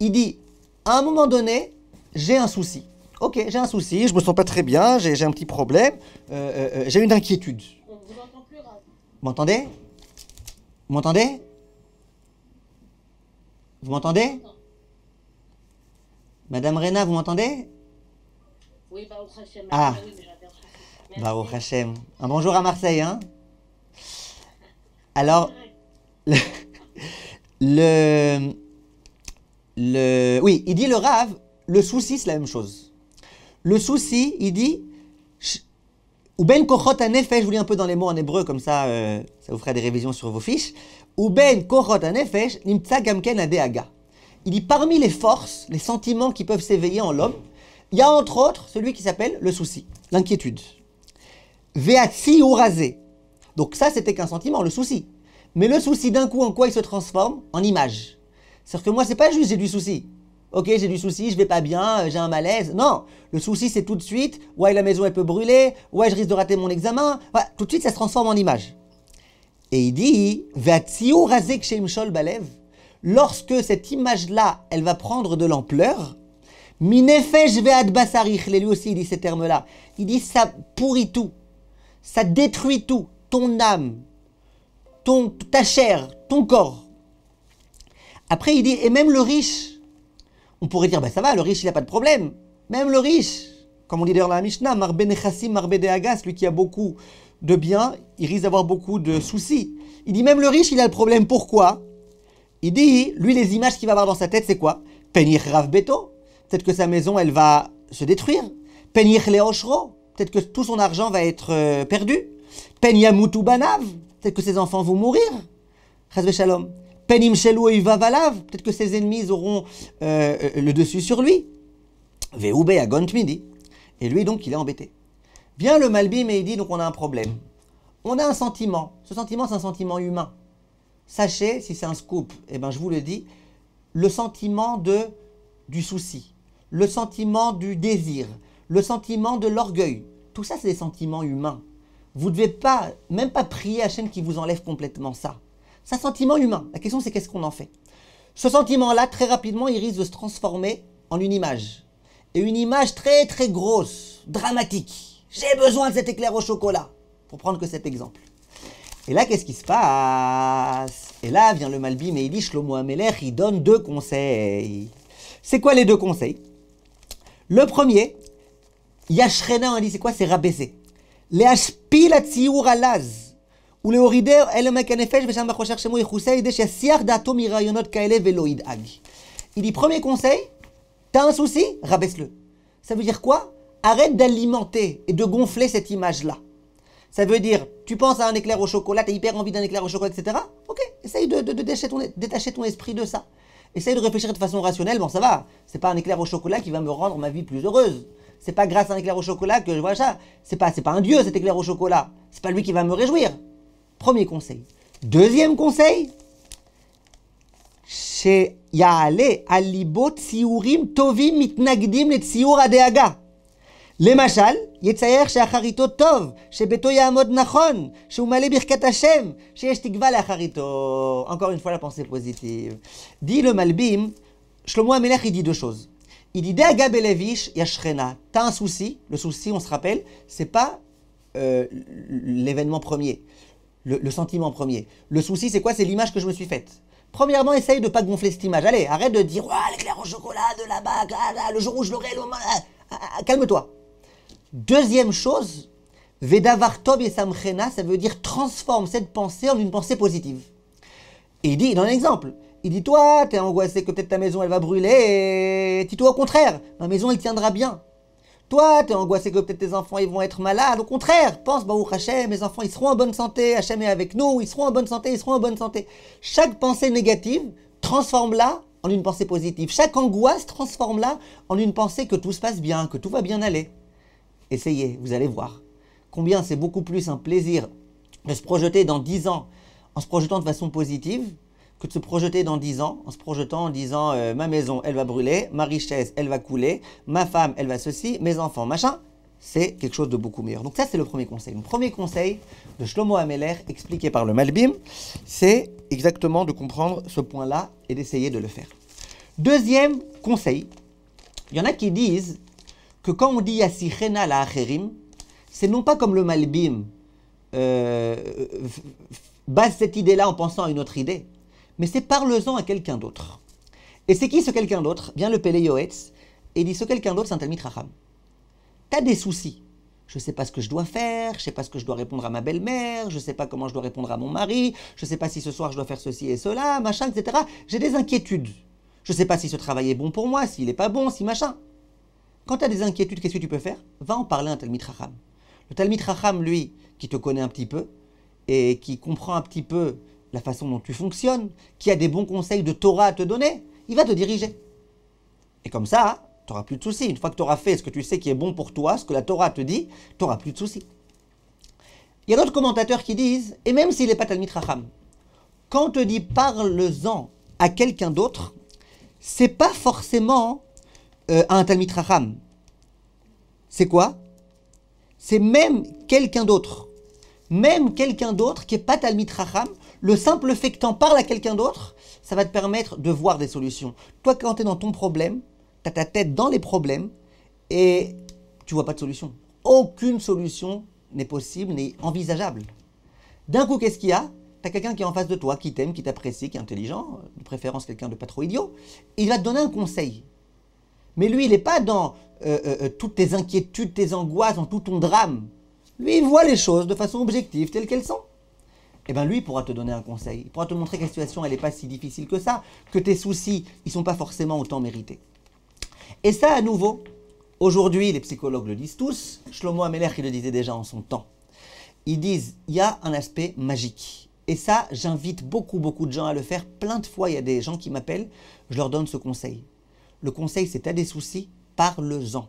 il dit, à un moment donné, j'ai un souci. Ok, j'ai un souci, je me sens pas très bien, j'ai un petit problème, euh, euh, euh, j'ai une inquiétude. vous plus M'entendez Vous m'entendez Vous m'entendez Madame Rena, vous m'entendez Oui, bah, au Hachem. Ah. ah, oui, au Hachem. Un bonjour à Marseille, hein Alors, le oui, il dit le rave, le souci, c'est la même chose. Le souci, il dit, ou ben anefesh, je vous lis un peu dans les mots en hébreu, comme ça, euh, ça vous fera des révisions sur vos fiches. Ou ben anefesh, nimtsa gamken Il dit parmi les forces, les sentiments qui peuvent s'éveiller en l'homme, il y a entre autres celui qui s'appelle le souci, l'inquiétude. Veatsi ou Donc ça, c'était qu'un sentiment, le souci. Mais le souci, d'un coup, en quoi il se transforme En image. C'est-à-dire que moi, c'est pas juste j'ai du souci. Ok, j'ai du souci, je vais pas bien, euh, j'ai un malaise. Non, le souci c'est tout de suite. Ouais, la maison elle peut brûler. Ouais, je risque de rater mon examen. tout de suite, ça se transforme en image. Et il dit, Lorsque cette image-là, elle va prendre de l'ampleur, Lui aussi, il dit ces termes-là. Il dit, ça pourrit tout, ça détruit tout, ton âme, ton ta chair, ton corps. Après, il dit, et même le riche. On pourrait dire, ben ça va, le riche, il n'a pas de problème. Même le riche, comme on dit d'ailleurs dans la Mishnah, Marbe Nechassim, Marbe Deagas, lui qui a beaucoup de biens, il risque d'avoir beaucoup de soucis. Il dit, même le riche, il a le problème. Pourquoi Il dit, lui, les images qu'il va avoir dans sa tête, c'est quoi Penir Rav Beto. Peut-être que sa maison, elle va se détruire. Penir Leoshro. Peut-être que tout son argent va être euh, perdu. Penyamoutou Banav. Peut-être que ses enfants vont mourir. Shalom. Penim peut-être que ses ennemis auront euh, euh, le dessus sur lui. à Et lui, donc, il est embêté. Vient le Malbim et il dit donc, on a un problème. On a un sentiment. Ce sentiment, c'est un sentiment humain. Sachez, si c'est un scoop, et eh ben, je vous le dis, le sentiment de, du souci, le sentiment du désir, le sentiment de l'orgueil. Tout ça, c'est des sentiments humains. Vous ne devez pas, même pas prier à chaîne qui vous enlève complètement ça. C'est sentiment humain. La question, c'est qu'est-ce qu'on en fait Ce sentiment-là, très rapidement, il risque de se transformer en une image. Et une image très très grosse, dramatique. J'ai besoin de cet éclair au chocolat, pour prendre que cet exemple. Et là, qu'est-ce qui se passe Et là vient le Malbi et il dit Shlomo l'air il donne deux conseils. C'est quoi les deux conseils Le premier, Yashrena, on dit c'est quoi C'est rabaisser. Les la alaz. Il dit premier conseil, t'as un souci, rabaisse-le. Ça veut dire quoi Arrête d'alimenter et de gonfler cette image-là. Ça veut dire, tu penses à un éclair au chocolat, t'as hyper envie d'un éclair au chocolat, etc. Ok, essaye de, détacher, ton, esprit de ça. Essaye de réfléchir de façon rationnelle, bon ça va, c'est pas un éclair au chocolat qui va me rendre ma vie plus heureuse. C'est pas grâce à un éclair au chocolat que je vois ça. C'est pas, c'est pas un dieu cet éclair au chocolat. C'est pas lui qui va me réjouir. Premier conseil. Deuxième conseil. Chez Yaale, Alibo, Tsiurim, Tovim, Mitnagdim, les Tsiur, Adeaga. Les Machal, Yetzayer, chez Acharito, Tov, chez Beto, Yahamod, Nachon, chez Umale, Birkat, Hashem, chez Acharito. Encore une fois, la pensée positive. Dit le Malbim, Shlomo Amelech, il dit deux choses. Il dit Deaga, Belevish, Yashrena. T'as un souci. Le souci, on se rappelle, c'est pas euh, l'événement premier le, sentiment premier. Le souci, c'est quoi C'est l'image que je me suis faite. Premièrement, essaye de pas gonfler cette image. Allez, arrête de dire ouais, l'éclair au chocolat de là-bas, ah, ah, le jour où je l'aurai, le moment. Ah, calme-toi. Deuxième chose, Vedavartov et Samchena, ça veut dire transforme cette pensée en une pensée positive. Et il dit, dans l'exemple, il dit Toi, t'es angoissé que peut-être ta maison elle va brûler, dis-toi au contraire, ma maison elle tiendra bien. Toi, t'es angoissé que peut-être tes enfants ils vont être malades. Au contraire, pense, bah, Hachem, mes enfants ils seront en bonne santé, Hachem est avec nous, ils seront en bonne santé, ils seront en bonne santé. Chaque pensée négative, transforme-la en une pensée positive. Chaque angoisse, transforme-la en une pensée que tout se passe bien, que tout va bien aller. Essayez, vous allez voir. Combien c'est beaucoup plus un plaisir de se projeter dans 10 ans en se projetant de façon positive que de se projeter dans 10 ans, en se projetant en disant euh, ma maison, elle va brûler, ma richesse, elle va couler, ma femme, elle va ceci, mes enfants, machin. C'est quelque chose de beaucoup meilleur. Donc ça, c'est le premier conseil. Le premier conseil de Shlomo Ameler, expliqué par le Malbim, c'est exactement de comprendre ce point-là et d'essayer de le faire. Deuxième conseil, il y en a qui disent que quand on dit Yassirena la Acherim, c'est non pas comme le Malbim euh, base cette idée-là en pensant à une autre idée mais c'est parle-en à quelqu'un d'autre. Et c'est qui ce quelqu'un d'autre Bien le Pélé Yoetz, et dit ce quelqu'un d'autre, c'est un tu Raham. T'as des soucis. Je ne sais pas ce que je dois faire, je ne sais pas ce que je dois répondre à ma belle-mère, je ne sais pas comment je dois répondre à mon mari, je ne sais pas si ce soir je dois faire ceci et cela, machin, etc. J'ai des inquiétudes. Je ne sais pas si ce travail est bon pour moi, s'il n'est pas bon, si machin. Quand tu as des inquiétudes, qu'est-ce que tu peux faire Va en parler à un Talmud Raham. Le Talmud Raham, lui, qui te connaît un petit peu, et qui comprend un petit peu la façon dont tu fonctionnes, qui a des bons conseils de Torah à te donner, il va te diriger. Et comme ça, tu n'auras plus de soucis. Une fois que tu auras fait ce que tu sais qui est bon pour toi, ce que la Torah te dit, tu n'auras plus de soucis. Il y a d'autres commentateurs qui disent, et même s'il n'est pas Talmud quand on te dit parle-en à quelqu'un d'autre, c'est pas forcément euh, un Talmud C'est quoi C'est même quelqu'un d'autre. Même quelqu'un d'autre qui n'est pas Talmud le simple fait que en parles à quelqu'un d'autre, ça va te permettre de voir des solutions. Toi, quand tu es dans ton problème, as ta tête dans les problèmes et tu vois pas de solution. Aucune solution n'est possible, n'est envisageable. D'un coup, qu'est-ce qu'il y a as quelqu'un qui est en face de toi, qui t'aime, qui t'apprécie, qui est intelligent, de préférence quelqu'un de pas trop idiot, et il va te donner un conseil. Mais lui, il n'est pas dans euh, euh, euh, toutes tes inquiétudes, tes angoisses, dans tout ton drame. Lui, il voit les choses de façon objective, telles qu'elles sont. Et eh ben lui pourra te donner un conseil. Il pourra te montrer que la situation, elle n'est pas si difficile que ça, que tes soucis, ils ne sont pas forcément autant mérités. Et ça, à nouveau, aujourd'hui, les psychologues le disent tous, Shlomo Ameler qui le disait déjà en son temps, ils disent, il y a un aspect magique. Et ça, j'invite beaucoup, beaucoup de gens à le faire. Plein de fois, il y a des gens qui m'appellent, je leur donne ce conseil. Le conseil, c'est, tu des soucis, parle-en.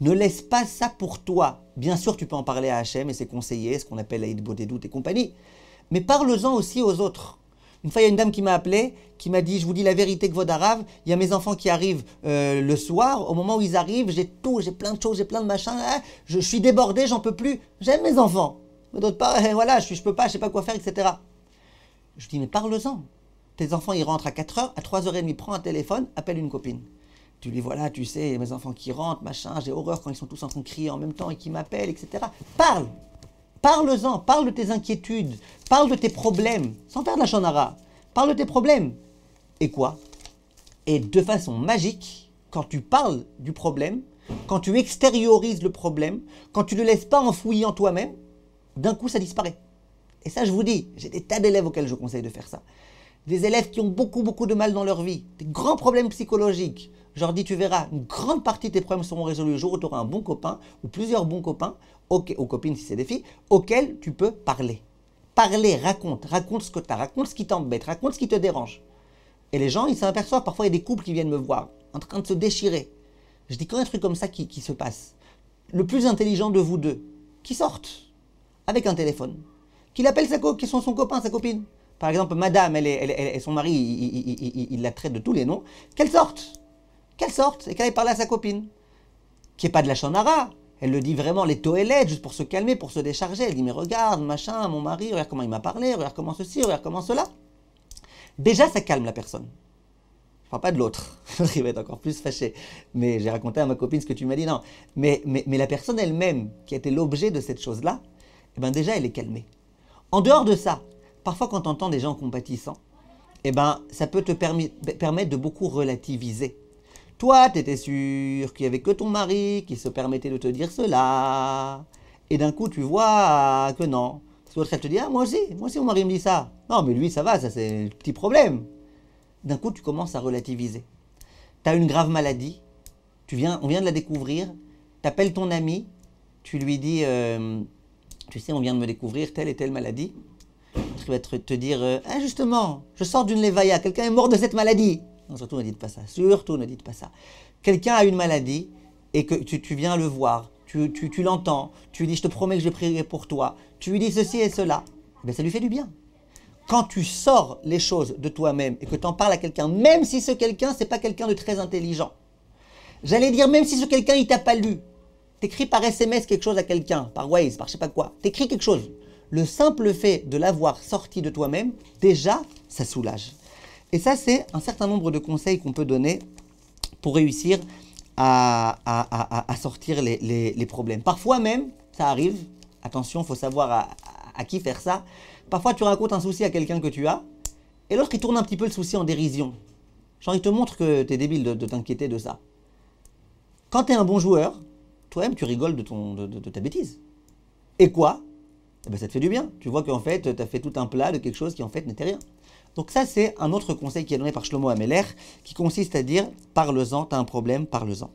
Ne laisse pas ça pour toi. Bien sûr, tu peux en parler à HM et ses conseillers, ce qu'on appelle Aïd doute et compagnie mais parle-en aussi aux autres. Une fois, il y a une dame qui m'a appelé, qui m'a dit, je vous dis la vérité que vos d'arabe, il y a mes enfants qui arrivent euh, le soir, au moment où ils arrivent, j'ai tout, j'ai plein de choses, j'ai plein de machins, hein. je, suis débordé, j'en peux plus, j'aime mes enfants. Mais d'autre part, voilà, je, ne peux pas, je sais pas quoi faire, etc. Je dis, mais parle-en. Tes enfants, ils rentrent à 4h, à 3h30, prends un téléphone, appelle une copine. Tu lui dis, voilà, tu sais, mes enfants qui rentrent, machin, j'ai horreur quand ils sont tous en train de crier en même temps et qui m'appellent, etc. Parle Parle-en, parle de tes inquiétudes, parle de tes problèmes, sans faire de la chanara. Parle de tes problèmes. Et quoi Et de façon magique, quand tu parles du problème, quand tu extériorises le problème, quand tu ne le laisses pas enfoui en toi-même, d'un coup ça disparaît. Et ça, je vous dis, j'ai des tas d'élèves auxquels je conseille de faire ça des élèves qui ont beaucoup, beaucoup de mal dans leur vie, des grands problèmes psychologiques. Je leur dis, tu verras, une grande partie de tes problèmes seront résolus le jour où tu auras un bon copain ou plusieurs bons copains, aux, aux copines si c'est des filles, auxquels tu peux parler. Parler, raconte, raconte ce que tu as, raconte ce qui t'embête, raconte ce qui te dérange. Et les gens, ils s'aperçoivent, parfois il y a des couples qui viennent me voir, en train de se déchirer. Je dis quand un truc comme ça qui, se passe, le plus intelligent de vous deux, qui sortent avec un téléphone, qui l'appelle qui sont son copain, sa copine, par exemple, madame elle, est, son mari, il, la traite de tous les noms. Qu'elle sorte Qu'elle sorte et qu'elle aille parler à sa copine. Qui est pas de la chanara. Elle le dit vraiment, les toilettes, juste pour se calmer, pour se décharger. Elle dit, mais regarde, machin, mon mari, regarde comment il m'a parlé, regarde comment ceci, regarde comment cela. Déjà, ça calme la personne. Je parle pas de l'autre. il va être encore plus fâché. Mais j'ai raconté à ma copine ce que tu m'as dit, non. Mais, la personne elle-même, qui a été l'objet de cette chose-là, eh ben déjà, elle est calmée. En dehors de ça, parfois quand tu entends des gens compatissants, eh ben, ça peut te permettre de beaucoup relativiser. Toi, tu étais sûr qu'il n'y avait que ton mari qui se permettait de te dire cela. Et d'un coup, tu vois que non. L'autre, elle te dit, ah, moi aussi, moi aussi, mon mari me dit ça. Non, mais lui, ça va, ça c'est un petit problème. D'un coup, tu commences à relativiser. Tu as une grave maladie, tu viens, on vient de la découvrir, tu appelles ton ami, tu lui dis, euh, tu sais, on vient de me découvrir telle et telle maladie te dire euh, ah, justement, je sors d'une levaya, quelqu'un est mort de cette maladie. Non, surtout ne dites pas ça. Surtout ne dites pas ça. Quelqu'un a une maladie et que tu, viens le voir, tu, l'entends, tu lui dis je te promets que je prierai pour toi, tu lui dis ceci et cela, ben, ça lui fait du bien. Quand tu sors les choses de toi-même et que tu en parles à quelqu'un, même si ce quelqu'un, c'est pas quelqu'un de très intelligent, j'allais dire même si ce quelqu'un, il t'a pas lu, t'écris par SMS quelque chose à quelqu'un, par Waze, par je sais pas quoi, t'écris quelque chose, le simple fait de l'avoir sorti de toi-même, déjà, ça soulage. Et ça, c'est un certain nombre de conseils qu'on peut donner pour réussir à, sortir les, problèmes. Parfois même, ça arrive, attention, il faut savoir à qui faire ça. Parfois, tu racontes un souci à quelqu'un que tu as, et l'autre, tourne un petit peu le souci en dérision. Genre, il te montre que tu es débile de, t'inquiéter de ça. Quand tu es un bon joueur, toi-même, tu rigoles de, ton, de ta bêtise. Et quoi eh ben, ça te fait du bien. Tu vois qu'en fait, tu as fait tout un plat de quelque chose qui en fait n'était rien. Donc ça, c'est un autre conseil qui est donné par Shlomo Ameler, qui consiste à dire, parle-en, tu as un problème, parle-en.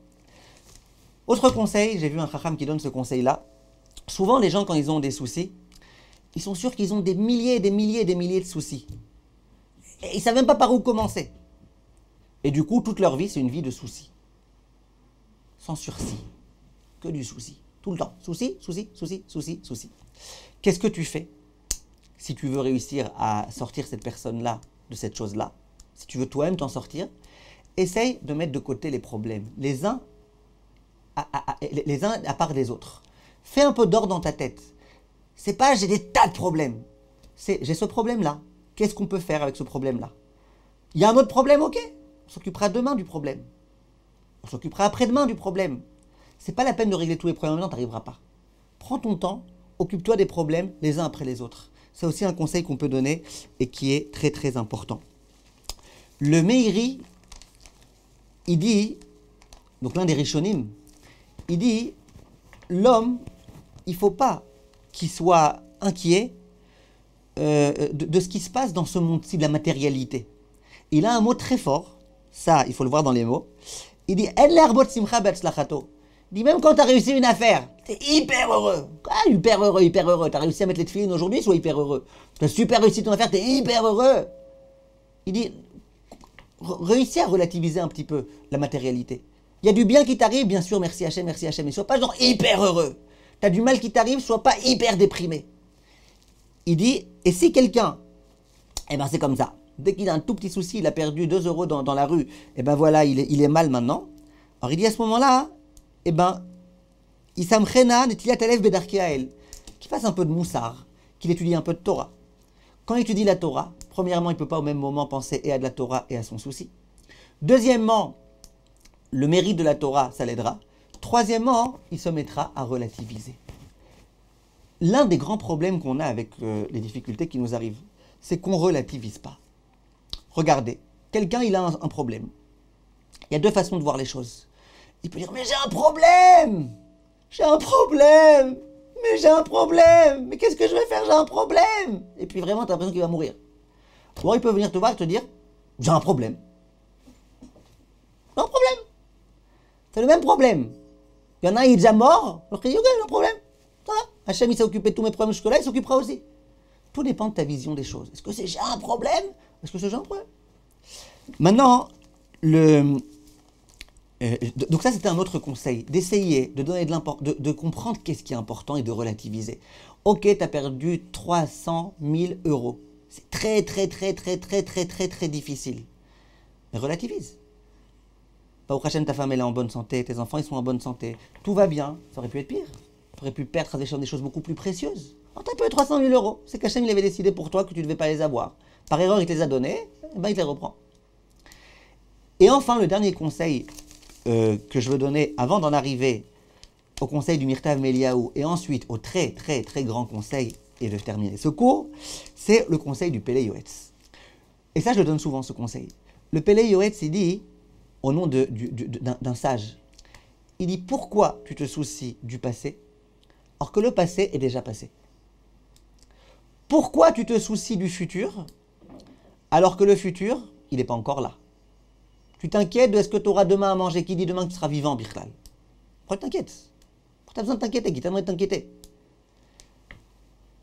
Autre conseil, j'ai vu un chacham qui donne ce conseil-là. Souvent, les gens, quand ils ont des soucis, ils sont sûrs qu'ils ont des milliers et des milliers et des milliers de soucis. Et ils ne savent même pas par où commencer. Et du coup, toute leur vie, c'est une vie de soucis. Sans sursis. Que du souci. Tout le temps. Souci, souci, souci, souci, souci. Qu'est-ce que tu fais si tu veux réussir à sortir cette personne-là de cette chose-là Si tu veux toi-même t'en sortir, essaye de mettre de côté les problèmes, les uns à, les part des autres. Fais un peu d'or dans ta tête. C'est pas j'ai des tas de problèmes. C'est j'ai ce problème-là. Qu'est-ce qu'on peut faire avec ce problème-là Il y a un autre problème, ok On s'occupera demain du problème. On s'occupera après-demain du problème. C'est pas la peine de régler tous les problèmes, non, t'arriveras pas. Prends ton temps, occupe-toi des problèmes les uns après les autres. C'est aussi un conseil qu'on peut donner et qui est très très important. Le Meiri, il dit, donc l'un des Rishonim, il dit l'homme, il ne faut pas qu'il soit inquiet euh, de, ce qui se passe dans ce monde-ci, de la matérialité. Il a un mot très fort, ça, il faut le voir dans les mots. Il dit Il dit même quand tu as réussi une affaire, T'es hyper heureux. Ah, hyper heureux, hyper heureux. T'as réussi à mettre les filles aujourd'hui, sois hyper heureux. T'as super réussi ton affaire, t'es hyper heureux. Il dit, réussis à relativiser un petit peu la matérialité. Il y a du bien qui t'arrive, bien sûr, merci H&M, merci H&M, mais sois pas genre hyper heureux. T'as du mal qui t'arrive, sois pas hyper déprimé. Il dit, et si quelqu'un, eh ben c'est comme ça. Dès qu'il a un tout petit souci, il a perdu 2 euros dans, la rue, et eh ben voilà, il est, il est mal maintenant. Alors il dit à ce moment-là, eh ben qui passe un peu de moussard, qu'il étudie un peu de Torah. Quand il étudie la Torah, premièrement, il ne peut pas au même moment penser et à de la Torah et à son souci. Deuxièmement, le mérite de la Torah, ça l'aidera. Troisièmement, il se mettra à relativiser. L'un des grands problèmes qu'on a avec euh, les difficultés qui nous arrivent, c'est qu'on ne relativise pas. Regardez, quelqu'un, il a un problème. Il y a deux façons de voir les choses. Il peut dire, mais j'ai un problème j'ai un problème Mais j'ai un problème Mais qu'est-ce que je vais faire J'ai un problème Et puis vraiment, tu as l'impression qu'il va mourir. Ou il peut venir te voir et te dire J'ai un problème. J'ai un problème C'est le même problème. Il y en a un, il est déjà mort. Alors qu'il dit Ok, j'ai un problème. Toi, il s'est occupé de tous mes problèmes jusque-là, il s'occupera aussi. Tout dépend de ta vision des choses. Est-ce que c'est j'ai un problème Est-ce que c'est j'ai un problème Maintenant, le. Euh, donc ça, c'était un autre conseil, d'essayer de donner de, de, de comprendre qu'est-ce qui est important et de relativiser. Ok, tu as perdu 300 000 euros. C'est très, très, très, très, très, très, très, très difficile. Mais relativise. Bah, Kachem, ta femme, elle est en bonne santé, tes enfants, ils sont en bonne santé. Tout va bien, ça aurait pu être pire. Tu aurais pu perdre des choses, des choses beaucoup plus précieuses. Tu t'as perdu 300 000 euros. C'est qu'Hachem, il avait décidé pour toi que tu ne devais pas les avoir. Par erreur, il te les a donnés, eh ben, il te les reprend. Et enfin, le dernier conseil euh, que je veux donner avant d'en arriver au conseil du Mirtav Meliaou et ensuite au très très très grand conseil et de terminer ce cours, c'est le conseil du Pélé Et ça, je le donne souvent ce conseil. Le Pélé il dit, au nom d'un sage, il dit pourquoi tu te soucies du passé alors que le passé est déjà passé Pourquoi tu te soucies du futur alors que le futur, il n'est pas encore là tu t'inquiètes de est-ce que tu auras demain à manger Qui dit demain que tu seras vivant, Birklal Pourquoi t'inquiètes Pourquoi tu as besoin de t'inquiéter Qui t'a de t'inquiéter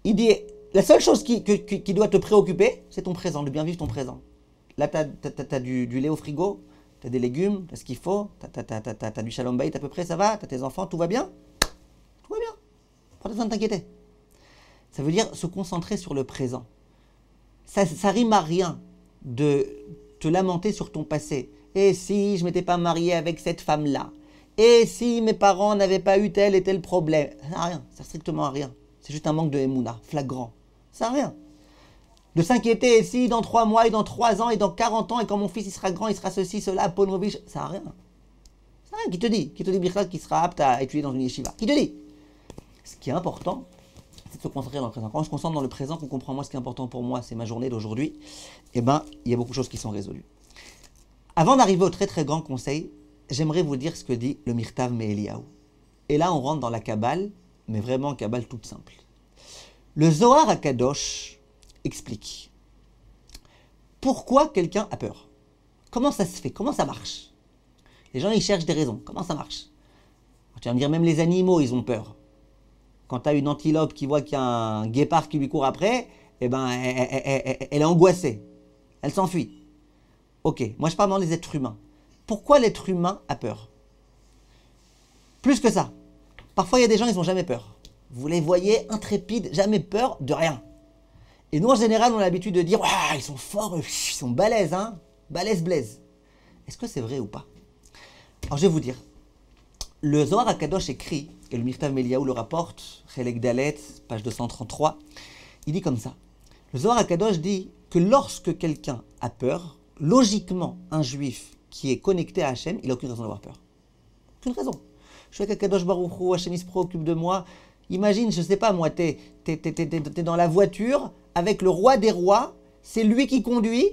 Il dit la seule chose qui, doit te préoccuper, c'est ton présent, de bien vivre ton présent. Là, tu as, du, lait au frigo, tu as des légumes, tu as ce qu'il faut, tu as, du shalom bait à peu près, ça va, tu as tes enfants, tout va bien Tout va bien. Pourquoi t'as besoin de t'inquiéter Ça veut dire se concentrer sur le présent. Ça, ça rime à rien de te lamenter sur ton passé. Et si je m'étais pas marié avec cette femme-là Et si mes parents n'avaient pas eu tel et tel problème Ça n'a rien, ça n'a strictement à rien. C'est juste un manque de Emouna, flagrant. Ça n'a rien. De s'inquiéter, et si dans trois mois, et dans trois ans, et dans 40 ans, et quand mon fils sera grand, il sera ceci, cela, Ponomovich. ça n'a rien. Ça n'a rien. Qui te dit Qui te dit, Birkhat, qui sera apte à étudier dans une yeshiva Qui te dit Ce qui est important, c'est de se concentrer dans le présent. Quand on se concentre dans le présent, qu'on comprend moi ce qui est important pour moi, c'est ma journée d'aujourd'hui, eh ben, il y a beaucoup de choses qui sont résolues. Avant d'arriver au très très grand conseil, j'aimerais vous dire ce que dit le Mirtav Me'eliaou. Et là, on rentre dans la Kabbale, mais vraiment Kabbale toute simple. Le Zohar à Kadosh explique pourquoi quelqu'un a peur. Comment ça se fait Comment ça marche Les gens, ils cherchent des raisons. Comment ça marche Tu vas dire, même les animaux, ils ont peur. Quand tu as une antilope qui voit qu'il y a un guépard qui lui court après, eh ben, elle est angoissée. Elle s'enfuit. Ok, moi je parle dans les êtres humains. Pourquoi l'être humain a peur Plus que ça. Parfois, il y a des gens, ils n'ont jamais peur. Vous les voyez intrépides, jamais peur de rien. Et nous, en général, on a l'habitude de dire ils sont forts, ils sont balèzes, hein Balèze, blaise. Est-ce que c'est vrai ou pas Alors, je vais vous dire. Le Zohar Akadosh écrit, et le Mirtav Meliaou le rapporte, Chelek Dalet, page 233, il dit comme ça. Le Zohar Akadosh dit que lorsque quelqu'un a peur, logiquement, un juif qui est connecté à Hachem, il n'a aucune raison d'avoir peur. Aucune raison. Je suis avec Akadosh Baruchou, Hachem il se préoccupe de moi. Imagine, je ne sais pas moi, tu es, dans la voiture avec le roi des rois, c'est lui qui conduit,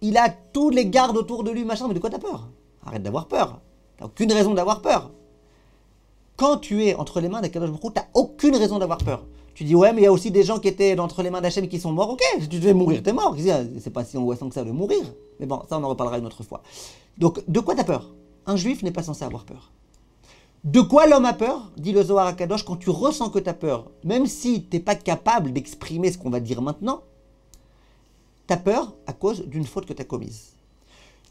il a tous les gardes autour de lui, machin, mais de quoi t'as peur Arrête d'avoir peur. T'as aucune raison d'avoir peur. Quand tu es entre les mains d'Akadosh Baruchou, t'as aucune raison d'avoir peur. Tu dis, ouais, mais il y a aussi des gens qui étaient entre les mains d'Hachem qui sont morts. Ok, si tu devais mourir, t'es mort. C'est pas si angoissant que ça de mourir. Mais bon, ça, on en reparlera une autre fois. Donc, de quoi t'as peur Un juif n'est pas censé avoir peur. De quoi l'homme a peur dit le Zohar Kadosh quand tu ressens que t'as peur, même si t'es pas capable d'exprimer ce qu'on va dire maintenant, tu peur à cause d'une faute que t'as commise.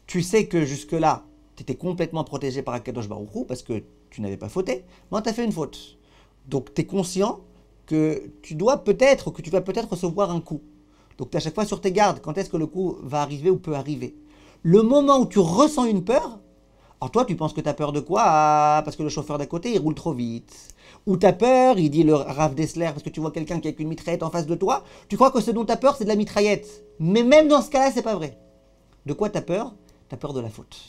Tu sais que jusque-là, t'étais complètement protégé par Akadosh Baruchou parce que tu n'avais pas fauté, mais t'as fait une faute. Donc tu conscient que tu dois peut-être, que tu vas peut-être recevoir un coup. Donc tu es à chaque fois sur tes gardes, quand est-ce que le coup va arriver ou peut arriver. Le moment où tu ressens une peur, alors toi tu penses que tu as peur de quoi ah, Parce que le chauffeur d'à côté il roule trop vite. Ou tu as peur, il dit le Rav Dessler, parce que tu vois quelqu'un qui a une mitraillette en face de toi, tu crois que ce dont tu as peur c'est de la mitraillette. Mais même dans ce cas-là c'est pas vrai. De quoi tu as peur Tu as peur de la faute.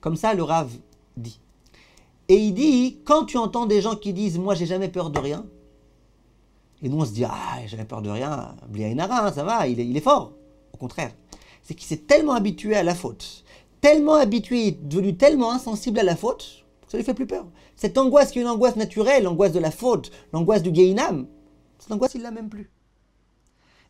Comme ça le Rav dit. Et il dit, quand tu entends des gens qui disent, moi j'ai jamais peur de rien, et nous on se dit, ah, jamais peur de rien, Bliainara, hein, ça va, il est, fort. Au contraire, c'est qu'il s'est tellement habitué à la faute, tellement habitué, devenu tellement insensible à la faute, ça lui fait plus peur. Cette angoisse qui est une angoisse naturelle, l'angoisse de la faute, l'angoisse du Gainam, cette angoisse il l'a même plus.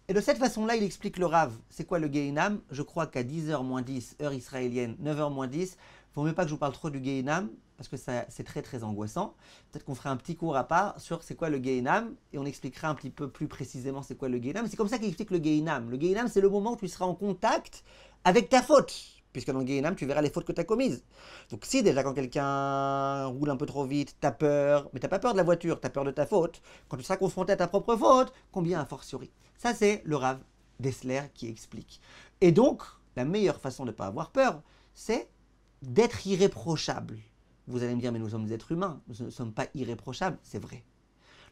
Et de cette façon-là, il explique le rave C'est quoi le Gainam Je crois qu'à 10h moins 10, heure israélienne, 9h moins 10, il ne faut mieux pas que je vous parle trop du Gainam, parce que c'est très très angoissant. Peut-être qu'on ferait un petit cours à part sur c'est quoi le Gainam et on expliquera un petit peu plus précisément c'est quoi le Gainam. C'est comme ça qu'il explique le Gainam. Le Gainam, c'est le moment où tu seras en contact avec ta faute, puisque dans le Gainam, tu verras les fautes que tu as commises. Donc si déjà quand quelqu'un roule un peu trop vite, tu as peur, mais tu pas peur de la voiture, tu as peur de ta faute, quand tu seras confronté à ta propre faute, combien a fortiori Ça, c'est le rave Dessler qui explique. Et donc, la meilleure façon de ne pas avoir peur, c'est d'être irréprochable. Vous allez me dire, mais nous sommes des êtres humains, nous ne sommes pas irréprochables. C'est vrai.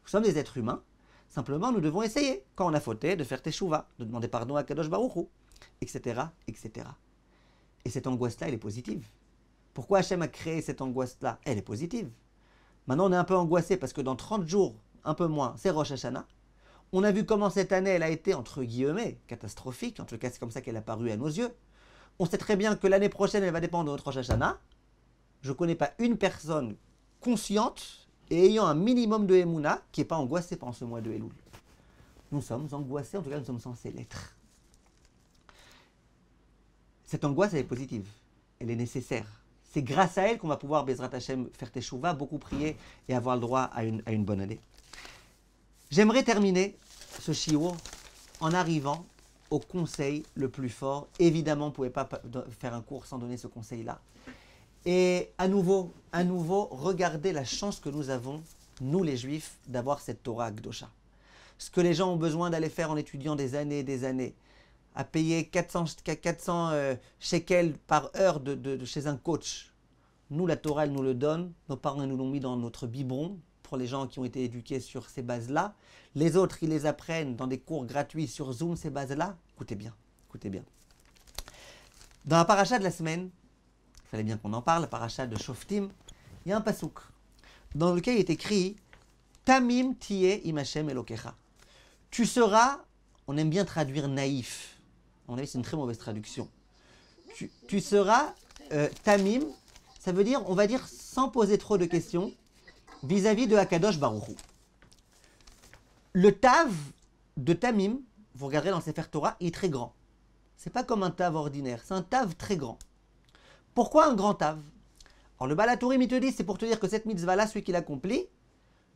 Nous sommes des êtres humains, simplement nous devons essayer, quand on a fauté, de faire teshuva, de demander pardon à Kadosh Baruchu, etc., etc. Et cette angoisse-là, elle est positive. Pourquoi Hachem a créé cette angoisse-là Elle est positive. Maintenant, on est un peu angoissé parce que dans 30 jours, un peu moins, c'est Rosh Hashanah. On a vu comment cette année, elle a été, entre guillemets, catastrophique. En tout cas, c'est comme ça qu'elle a paru à nos yeux. On sait très bien que l'année prochaine, elle va dépendre de notre Rosh Hashanah je ne connais pas une personne consciente et ayant un minimum de Emouna qui n'est pas angoissée pendant ce mois de Elul. Nous sommes angoissés, en tout cas nous sommes censés l'être. Cette angoisse, elle est positive, elle est nécessaire. C'est grâce à elle qu'on va pouvoir, Bezrat Hashem, faire teshuva, beaucoup prier et avoir le droit à une, à une bonne année. J'aimerais terminer ce shiur en arrivant au conseil le plus fort. Évidemment, vous ne pouvez pas faire un cours sans donner ce conseil-là. Et à nouveau, à nouveau, regardez la chance que nous avons, nous les Juifs, d'avoir cette Torah Gdosha. Ce que les gens ont besoin d'aller faire en étudiant des années et des années, à payer 400, 400 euh, shekels par heure de, chez un coach. Nous, la Torah, elle nous le donne. Nos parents nous l'ont mis dans notre biberon pour les gens qui ont été éduqués sur ces bases-là. Les autres, ils les apprennent dans des cours gratuits sur Zoom, ces bases-là. Écoutez bien, écoutez bien. Dans la paracha de la semaine, fallait bien qu'on en parle, paracha de Shoftim, il y a un pasouk dans lequel il est écrit Tamim tie imachem elokecha. Tu seras, on aime bien traduire naïf. On avis c'est une très mauvaise traduction. Tu, seras euh, tamim, ça veut dire, on va dire sans poser trop de questions, vis-à-vis de Hakadosh Hu. Le tav de tamim, vous regarderez dans le Sefer Torah, il est très grand. C'est pas comme un tav ordinaire, c'est un tav très grand. Pourquoi un grand Tav Alors le Balatourim, il te dit, c'est pour te dire que cette mitzvah-là, celui qui l'accomplit,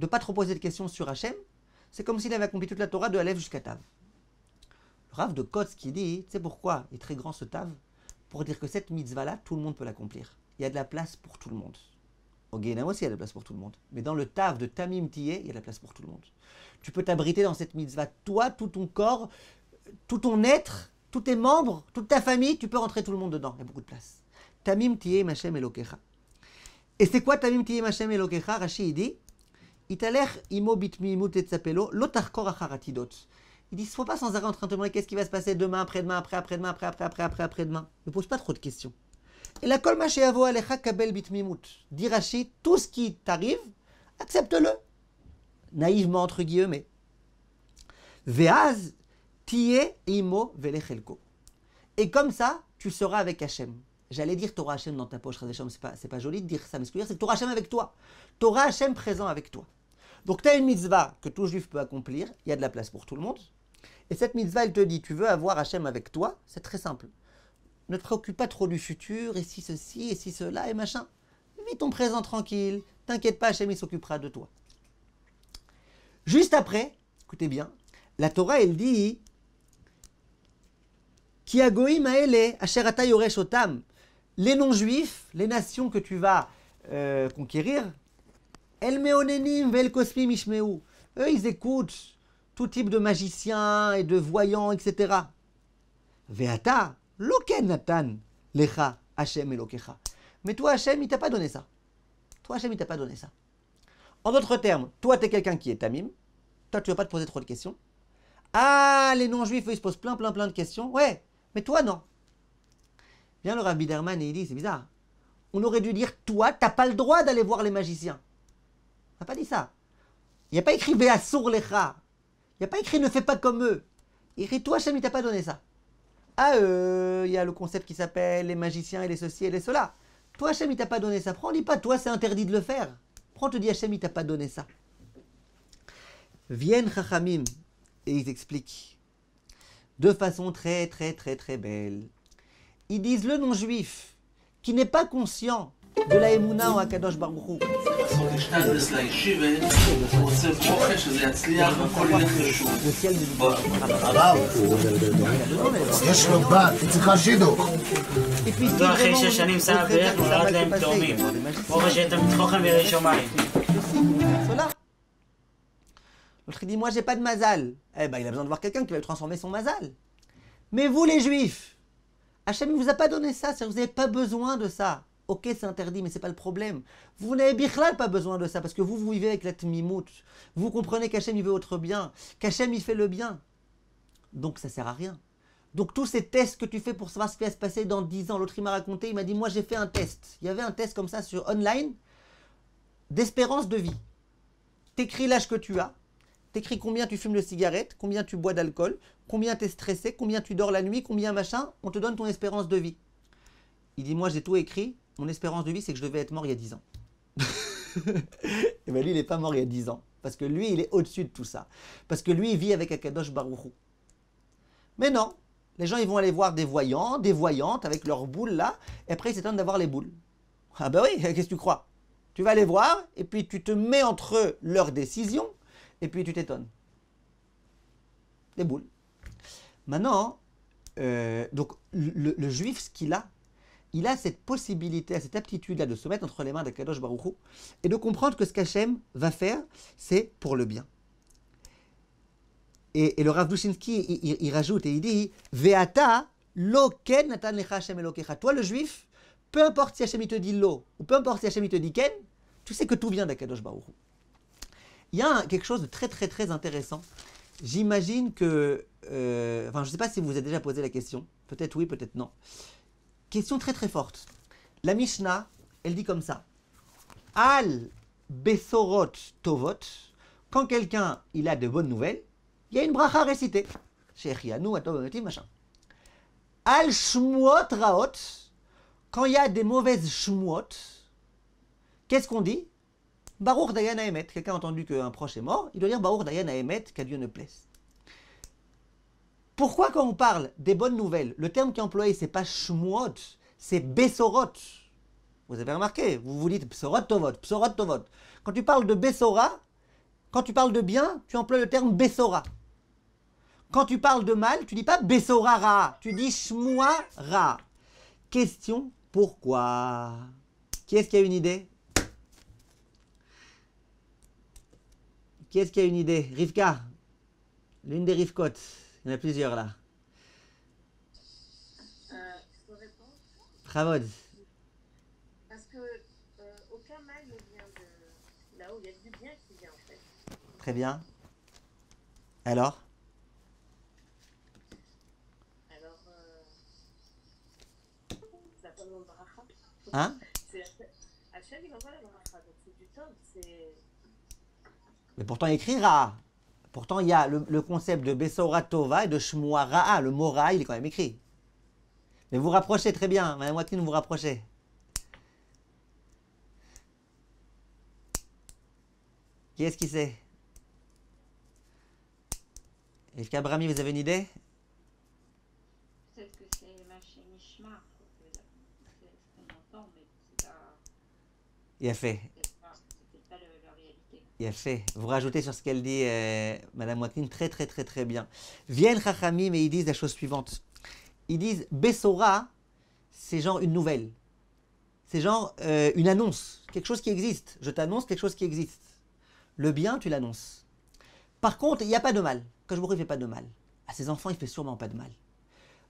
de ne pas trop poser de questions sur Hachem, c'est comme s'il avait accompli toute la Torah de Aleph jusqu'à Tav. Le Rav de Kotz qui dit, tu sais pourquoi est très grand ce Tav Pour dire que cette mitzvah-là, tout le monde peut l'accomplir. Il y a de la place pour tout le monde. Au Guéna aussi, il y a de la place pour tout le monde. Mais dans le Tav de Tamim tillet il y a de la place pour tout le monde. Tu peux t'abriter dans cette mitzvah, toi, tout ton corps, tout ton être, tous tes membres, toute ta famille, tu peux rentrer tout le monde dedans. Il y a beaucoup de place. Tamim Tiem Hashem Elokecha. Et c'est quoi Tamim Tiem Hashem Elokecha Rashi dit Italech imo bitmimut et faut lotarkor acharatidot. il ne faut pas sans arrêt en train de demander qu'est-ce qui va se passer demain, après-demain, après, après-demain, après, après, après, après, après-demain. Ne pose pas trop de questions. Et la avo alecha kabel bitmimut. Dit Rashi, tout ce qui t'arrive, accepte-le. Naïvement, entre guillemets. Veaz, tiyeh imo velechelko. Et comme ça, tu seras avec Hachem. J'allais dire Torah Hachem dans ta poche, c'est pas, pas joli de dire ça, mais ce que c'est Torah Hachem avec toi. Torah Hachem présent avec toi. Donc tu as une mitzvah que tout juif peut accomplir, il y a de la place pour tout le monde. Et cette mitzvah, elle te dit, tu veux avoir Hachem avec toi, c'est très simple. Ne te préoccupe pas trop du futur, et si ceci, et si cela, et machin. Vis ton présent tranquille, t'inquiète pas, Hachem, il s'occupera de toi. Juste après, écoutez bien, la Torah, elle dit, Ki agoim asher ata yoresh otam, les non-juifs, les nations que tu vas euh, conquérir, El Meonenim Vel Eux, ils écoutent tout type de magiciens et de voyants, etc. Veata, Loken Lecha, Hachem lokecha » Mais toi, Hachem, il t'a pas donné ça. Toi, Hachem, il t'a pas donné ça. En d'autres termes, toi, tu es quelqu'un qui est tamim. Toi, tu vas pas te poser trop de questions. Ah, les non-juifs, ils se posent plein, plein, plein de questions. Ouais, mais toi, non. Viens le Rabbi Derman et il dit, c'est bizarre. On aurait dû dire, toi, t'as pas le droit d'aller voir les magiciens. On n'a pas dit ça. Il n'y a pas écrit les Lecha. Il n'y a pas écrit ne fais pas comme eux. Il écrit toi, Hachem, il t'a pas donné ça. À ah, eux, il y a le concept qui s'appelle les magiciens et les ceci et les cela. Toi, Hachem, il t'a pas donné ça. Prends, dit pas, toi, c'est interdit de le faire. Prends, te dis, Hachem, il t'a pas donné ça. Viennent Chachamim et ils expliquent de façon très, très, très, très belle ils disent le non-juif, qui n'est pas conscient de la Emouna en Akadosh Baruchou. L'autre dit, moi j'ai pas de mazal. Eh ben il a besoin de voir quelqu'un qui va lui transformer son mazal. Mais vous les juifs, Hachem ne vous a pas donné ça, vous n'avez pas besoin de ça. Ok, c'est interdit, mais c'est pas le problème. Vous n'avez bichlal pas besoin de ça, parce que vous, vous vivez avec la tmimout. Vous comprenez qu'Hachem, il veut votre bien. Qu'Hachem, il fait le bien. Donc, ça sert à rien. Donc, tous ces tests que tu fais pour savoir ce qui va se passer dans 10 ans, l'autre, il m'a raconté, il m'a dit, moi, j'ai fait un test. Il y avait un test comme ça sur online d'espérance de vie. T'écris l'âge que tu as, t'écris combien tu fumes de cigarettes, combien tu bois d'alcool, combien tu es stressé, combien tu dors la nuit, combien machin, on te donne ton espérance de vie. Il dit, moi j'ai tout écrit, mon espérance de vie c'est que je devais être mort il y a 10 ans. et bien lui, il n'est pas mort il y a 10 ans. Parce que lui, il est au-dessus de tout ça. Parce que lui, il vit avec Akadosh Baruchou. Mais non, les gens, ils vont aller voir des voyants, des voyantes avec leurs boules là, et après, ils s'étonnent d'avoir les boules. Ah ben oui, qu'est-ce que tu crois Tu vas les voir, et puis tu te mets entre eux leurs décisions, et puis tu t'étonnes. Des boules. Maintenant, euh, donc le, juif, ce qu'il a, il a cette possibilité, cette aptitude-là de se mettre entre les mains d'Akadosh Baruchou et de comprendre que ce qu'Hachem va faire, c'est pour le bien. Et, le Rav Dushinsky, il, rajoute et il dit Veata ken natan lecha Hashem elokecha. Toi, le juif, peu importe si Hachem te dit lo, ou peu importe si Hachem te dit ken, tu sais que tout vient d'Akadosh Baruchou. Il y a quelque chose de très très très intéressant. J'imagine que euh, enfin je ne sais pas si vous avez déjà posé la question, peut-être oui, peut-être non. Question très très forte. La Mishnah, elle dit comme ça. Al besorot tovot, quand quelqu'un il a de bonnes nouvelles, il y a une bracha récitée. atomotim, machin. Al shmuot raot, quand il y a des mauvaises shmuot, qu'est-ce qu'on dit Baruch Dayan Quelqu'un a entendu qu'un proche est mort, il doit dire Baruch Dayan Ahemet, qu'à Dieu ne plaise. Pourquoi quand on parle des bonnes nouvelles, le terme qui est employé, c'est pas shmuot, c'est besorot. Vous avez remarqué, vous vous dites psorot tovot, psorot tovot. Quand tu parles de besora, quand tu parles de bien, tu emploies le terme bessora. Quand tu parles de mal, tu dis pas besora tu dis shmua Question pourquoi Qui est-ce qui a une idée Qui est-ce qui a une idée Rivka L'une des Rivkots. Il y en a plusieurs là. Euh, je répondre. Parce que euh, aucun mal ne vient de là-haut, il y a du bien qui vient en fait. Très bien. Alors Alors, euh, ça pas le bracha. Hein Hachem, il envoie la bracha, donc c'est du top. c'est... Mais pourtant, il écrira Pourtant, il y a le, concept de Besoratova et de Shmuaraa. Le Mora, il est quand même écrit. Mais vous rapprochez très bien, Madame Watkin, vous rapprochez. Qui est-ce qui sait Et Kabrami, vous avez une idée Peut-être que c'est Il a fait fait. Vous rajoutez sur ce qu'elle dit, Mme euh, Madame très très très très bien. Viennent Chachamim mais ils disent la chose suivante. Ils disent Bessora, c'est genre une nouvelle. C'est genre euh, une annonce, quelque chose qui existe. Je t'annonce quelque chose qui existe. Le bien, tu l'annonces. Par contre, il n'y a pas de mal. Que je ne fait pas de mal. À ses enfants, il fait sûrement pas de mal.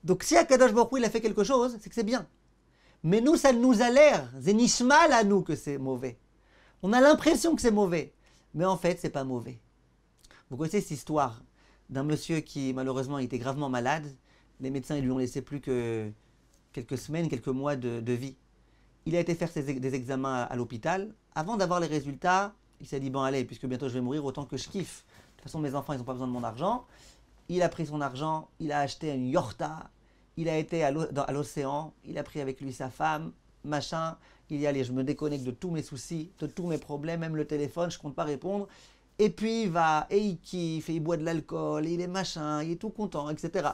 Donc si Akadosh Borou, il a fait quelque chose, c'est que c'est bien. Mais nous, ça nous a l'air, c'est à nous que c'est mauvais. On a l'impression que c'est mauvais mais en fait, c'est pas mauvais. Vous connaissez cette histoire d'un monsieur qui, malheureusement, était gravement malade. Les médecins ils lui ont laissé plus que quelques semaines, quelques mois de, vie. Il a été faire des examens à, à l'hôpital. Avant d'avoir les résultats, il s'est dit Bon, allez, puisque bientôt je vais mourir, autant que je kiffe. De toute façon, mes enfants, ils n'ont pas besoin de mon argent. Il a pris son argent, il a acheté une yorta, il a été à l'océan, il a pris avec lui sa femme, machin il y a je me déconnecte de tous mes soucis, de tous mes problèmes, même le téléphone, je ne compte pas répondre. Et puis il va, et il kiffe, et il boit de l'alcool, il est machin, il est tout content, etc.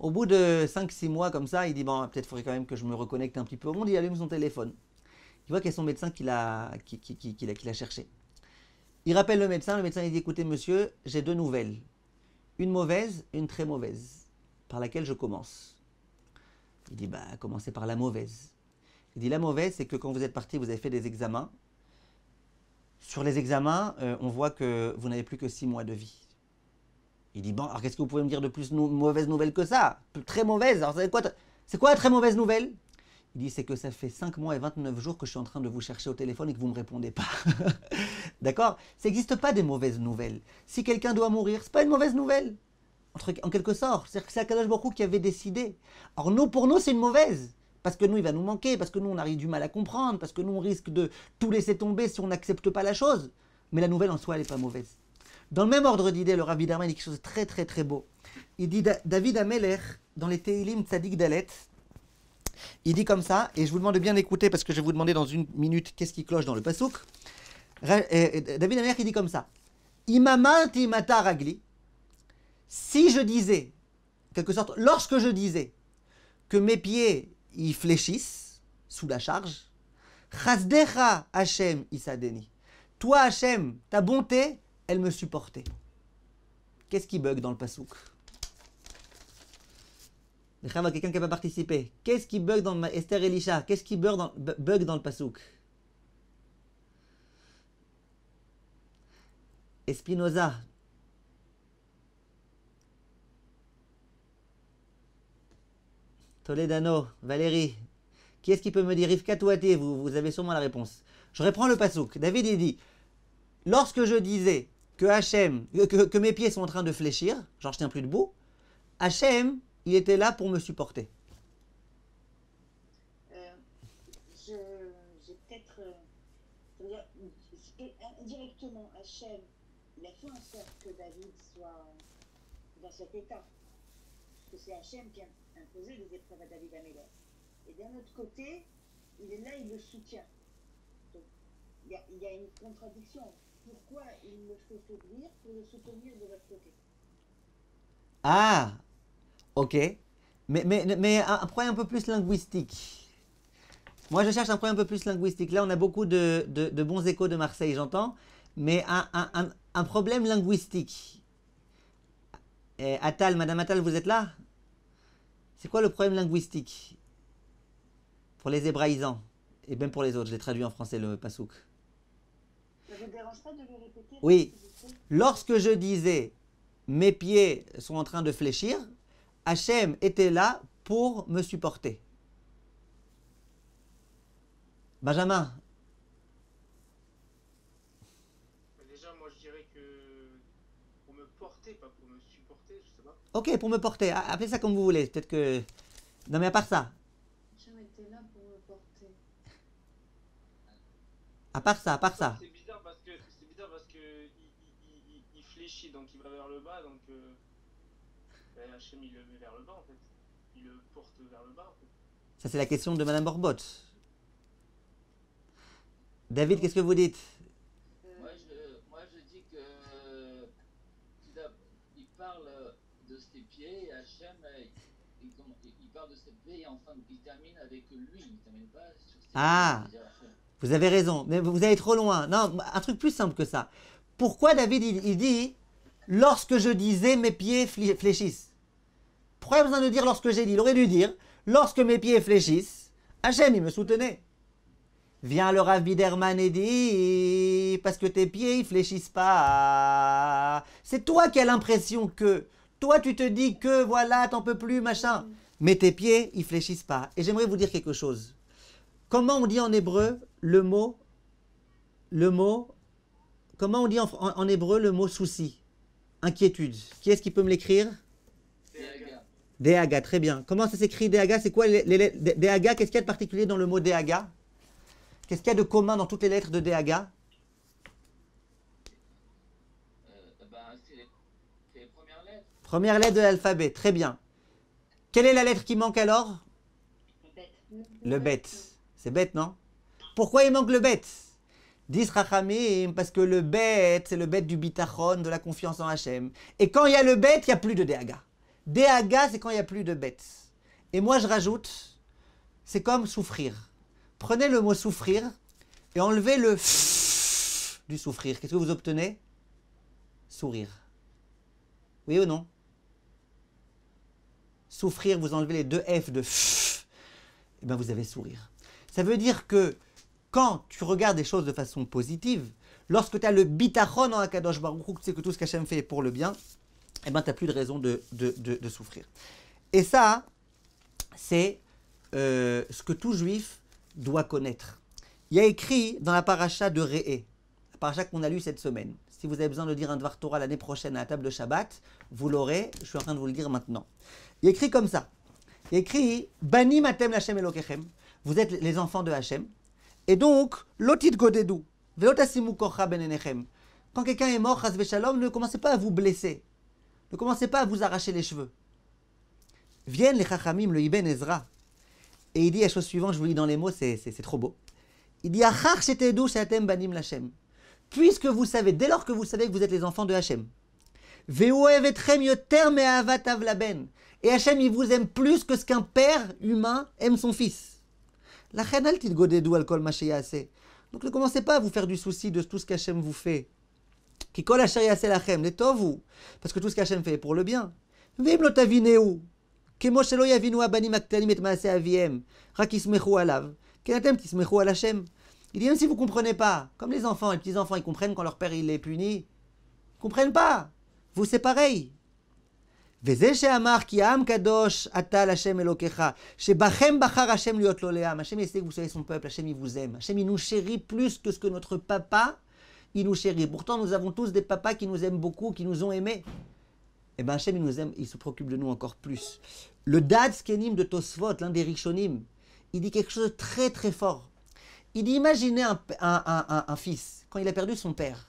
Au bout de 5-6 mois comme ça, il dit, bon, peut-être faudrait quand même que je me reconnecte un petit peu au monde, il allume son téléphone. Il voit qu'il y a son médecin qui l'a qui, qui, qui, cherché. Il rappelle le médecin, le médecin il dit, écoutez monsieur, j'ai deux nouvelles. Une mauvaise, une très mauvaise, par laquelle je commence. Il dit, bah, commencez par la mauvaise. Il dit la mauvaise, c'est que quand vous êtes parti, vous avez fait des examens. Sur les examens, euh, on voit que vous n'avez plus que six mois de vie. Il dit bon, alors qu'est-ce que vous pouvez me dire de plus mauvaise nouvelle que ça Très mauvaise. Alors c'est quoi, c'est quoi la très mauvaise nouvelle il dit, c'est que ça fait 5 mois et 29 jours que je suis en train de vous chercher au téléphone et que vous ne me répondez pas. D'accord Ça n'existe pas des mauvaises nouvelles. Si quelqu'un doit mourir, ce n'est pas une mauvaise nouvelle. En quelque sorte. C'est-à-dire que c'est qui avait décidé. Alors nous, pour nous, c'est une mauvaise. Parce que nous, il va nous manquer, parce que nous, on arrive du mal à comprendre, parce que nous, on risque de tout laisser tomber si on n'accepte pas la chose. Mais la nouvelle en soi, elle n'est pas mauvaise. Dans le même ordre d'idée, le Rabbi Darman dit quelque chose de très très très beau. Il dit David Ameler, dans les Tehilim Tzadik Dalet, il dit comme ça, et je vous demande de bien écouter parce que je vais vous demander dans une minute qu'est-ce qui cloche dans le Pasouk. David Ameler, il dit comme ça Imamat imata ragli. Si je disais, en quelque sorte, lorsque je disais que mes pieds ils fléchissent sous la charge. Chasdecha Hachem Isadeni. Toi Hachem, ta bonté, elle me supportait. Qu'est-ce qui bug dans le pasouk quelqu'un qui n'a pas participé. Qu'est-ce qui bug dans ma Esther Elisha Qu'est-ce qui bug dans, bug dans le pasouk Espinoza, Toledano, Valérie, qui est-ce qui peut me dire Yves Katouati, vous, avez sûrement la réponse. Je reprends le passouk. David il dit Lorsque je disais que HM, que, mes pieds sont en train de fléchir, genre je tiens plus debout, HM, il était là pour me supporter. Euh, je, j'ai peut-être. Euh, indirectement, Hachem, il a fait en sorte que David soit dans cet état. que c'est HM qui a imposer les épreuves à David Ameller. Et d'un autre côté, il est là, il le soutient. Donc, il y, a, y a une contradiction. Pourquoi il le fait faiblir pour le soutenir de l'autre côté Ah Ok. Mais, mais, mais un problème un peu plus linguistique. Moi, je cherche un problème un peu plus linguistique. Là, on a beaucoup de, de, de bons échos de Marseille, j'entends. Mais un, un, un, un, problème linguistique. Et eh, Attal, Madame Attal, vous êtes là c'est quoi le problème linguistique pour les hébraïsants et même pour les autres Je l'ai traduit en français le pasouk. Ça vous dérange pas de répéter Oui. Lorsque je disais mes pieds sont en train de fléchir, Hachem était là pour me supporter. Benjamin, Ok, pour me porter. Appelez ça comme vous voulez. Peut-être que. Non, mais à part ça. J'étais là pour me porter. À part ça, à part ça. C'est bizarre parce que. C'est bizarre parce que. Il, fléchit, donc il va vers le bas. Donc. Euh, bah, il le met vers le bas, en fait. Il le porte vers le bas, en fait. Ça, c'est la question de Madame Borbot. David, qu'est-ce que vous dites Ah Vous avez raison, mais vous allez trop loin. Non, un truc plus simple que ça. Pourquoi David il, dit lorsque je disais mes pieds fléchissent Pourquoi il a besoin de dire lorsque j'ai dit Il aurait dû dire lorsque mes pieds fléchissent, Hachem il me soutenait. Viens le Rav Biderman et dit parce que tes pieds ils fléchissent pas. C'est toi qui as l'impression que toi, tu te dis que voilà, t'en peux plus, machin. Mais tes pieds, ils fléchissent pas. Et j'aimerais vous dire quelque chose. Comment on dit en hébreu le mot, le mot, comment on dit en, hébreu le mot souci, inquiétude Qui est-ce qui peut me l'écrire Déaga, très bien. Comment ça s'écrit déaga C'est quoi les, lettres Qu'est-ce qu'il y a de particulier dans le mot déaga Qu'est-ce qu'il y a de commun dans toutes les lettres de déaga Première lettre de l'alphabet, très bien. Quelle est la lettre qui manque alors Le bête. C'est bête, non Pourquoi il manque le bête Dis Rachamim, parce que le bête, c'est le bête du bitachon, de la confiance en Hachem. Et quand il y a le bête, il n'y a plus de déaga. Déaga, c'est quand il n'y a plus de bête. Et moi, je rajoute, c'est comme souffrir. Prenez le mot souffrir et enlevez le du souffrir. Qu'est-ce que vous obtenez Sourire. Oui ou non Souffrir, vous enlevez les deux F de F, et eh bien vous avez sourire. Ça veut dire que quand tu regardes les choses de façon positive, lorsque tu as le bitachon en Akadosh Baruch Hu, tu que tout ce qu'Hachem fait est pour le bien, et eh ben tu n'as plus de raison de, souffrir. Et ça, c'est euh, ce que tout juif doit connaître. Il y a écrit dans la paracha de Réé, la paracha qu'on a lue cette semaine. Si vous avez besoin de dire un Dvar Torah l'année prochaine à la table de Shabbat, vous l'aurez. Je suis en train de vous le dire maintenant. Il écrit comme ça. Il écrit Bani matem lachem elokechem. Vous êtes les enfants de Hachem. Et donc, lotit godedu, velotasimu kocha benenechem. Quand quelqu'un est mort, ne commencez pas à vous blesser. Ne commencez pas à vous arracher les cheveux. Viennent les chachamim, le Iben Ezra. Et il dit la chose suivante, je vous lis dans les mots, c'est trop beau. Il dit shatem banim Puisque vous savez, dès lors que vous savez que vous êtes les enfants de Hachem, et Hachem, il vous aime plus que ce qu'un père humain aime son fils. La Donc ne commencez pas à vous faire du souci de tout ce qu'Hachem vous fait. Qui colle vous? Parce que tout ce qu'Hachem fait est pour le bien. Il dit même si vous ne comprenez pas, comme les enfants, les petits-enfants, ils comprennent quand leur père il les punit, ils ne comprennent pas. Vous, c'est pareil. וזה שאמר amar kadosh bachar Hachem essaie que vous soyez son peuple, Hachem il vous aime. Hachem il nous chérit plus que ce que notre papa, il nous chérit. Pourtant, nous avons tous des papas qui nous aiment beaucoup, qui nous ont aimés. Et bien, Hachem, il nous aime, il se préoccupe de nous encore plus. Le Dad Skenim de Tosfot, l'un des Rishonim, il dit quelque chose de très très fort. Il dit imaginez un, fils, quand il a perdu son père,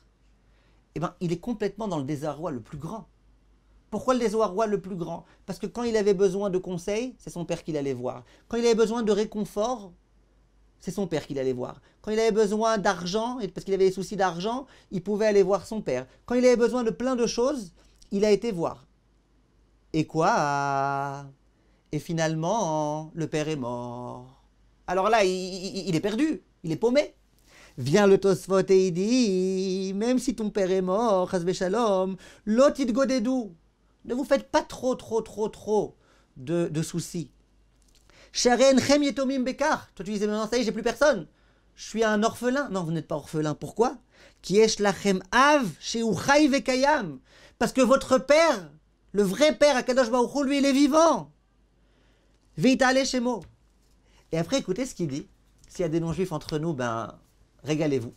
eh ben, il est complètement dans le désarroi le plus grand. Pourquoi le roi le plus grand Parce que quand il avait besoin de conseils, c'est son père qu'il allait voir. Quand il avait besoin de réconfort, c'est son père qu'il allait voir. Quand il avait besoin d'argent, parce qu'il avait des soucis d'argent, il pouvait aller voir son père. Quand il avait besoin de plein de choses, il a été voir. Et quoi Et finalement, le père est mort. Alors là, il, est perdu, il est paumé. Viens le Tosfot et il dit, même si ton père est mort, hasbechalom, l'otit godedou, ne vous faites pas trop, trop, trop, trop de, soucis. Yetomim Bekar. Toi, tu disais, non, ça y est, j'ai plus personne. Je suis un orphelin. Non, vous n'êtes pas orphelin. Pourquoi Lachem Av, Parce que votre père, le vrai père, Akadosh Baruch lui, il est vivant. chez moi. Et après, écoutez ce qu'il dit. S'il y a des non-juifs entre nous, ben, régalez-vous.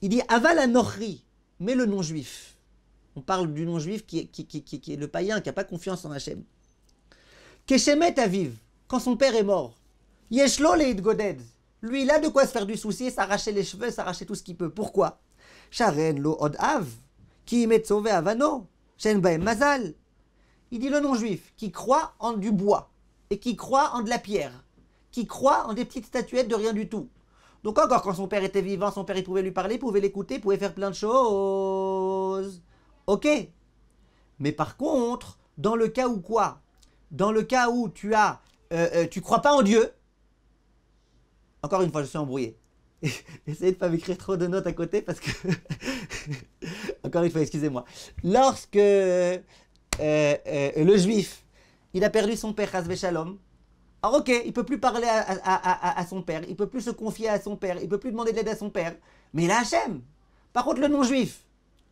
Il dit Aval Anochri, mais le non-juif. On parle du non-juif qui, qui, qui, est le païen, qui n'a pas confiance en Hachem. Keshemet Aviv, quand son père est mort, Yeshlo leit Goded, lui il a de quoi se faire du souci, s'arracher les cheveux, s'arracher tout ce qu'il peut. Pourquoi Sharen lo od qui met sauvé avano, shen mazal. Il dit le non-juif qui croit en du bois et qui croit en de la pierre, qui croit en des petites statuettes de rien du tout. Donc encore quand son père était vivant, son père il pouvait lui parler, pouvait l'écouter, pouvait faire plein de choses ok. Mais par contre, dans le cas où quoi Dans le cas où tu as, euh, euh, tu crois pas en Dieu. Encore une fois, je suis embrouillé. Essayez de pas m'écrire trop de notes à côté parce que. Encore une fois, excusez-moi. Lorsque euh, le juif, il a perdu son père, Hasbe Shalom, alors ok, il peut plus parler à, son père, il peut plus se confier à son père, il peut plus demander de l'aide à son père, mais il a Hachem. Par contre, le non-juif,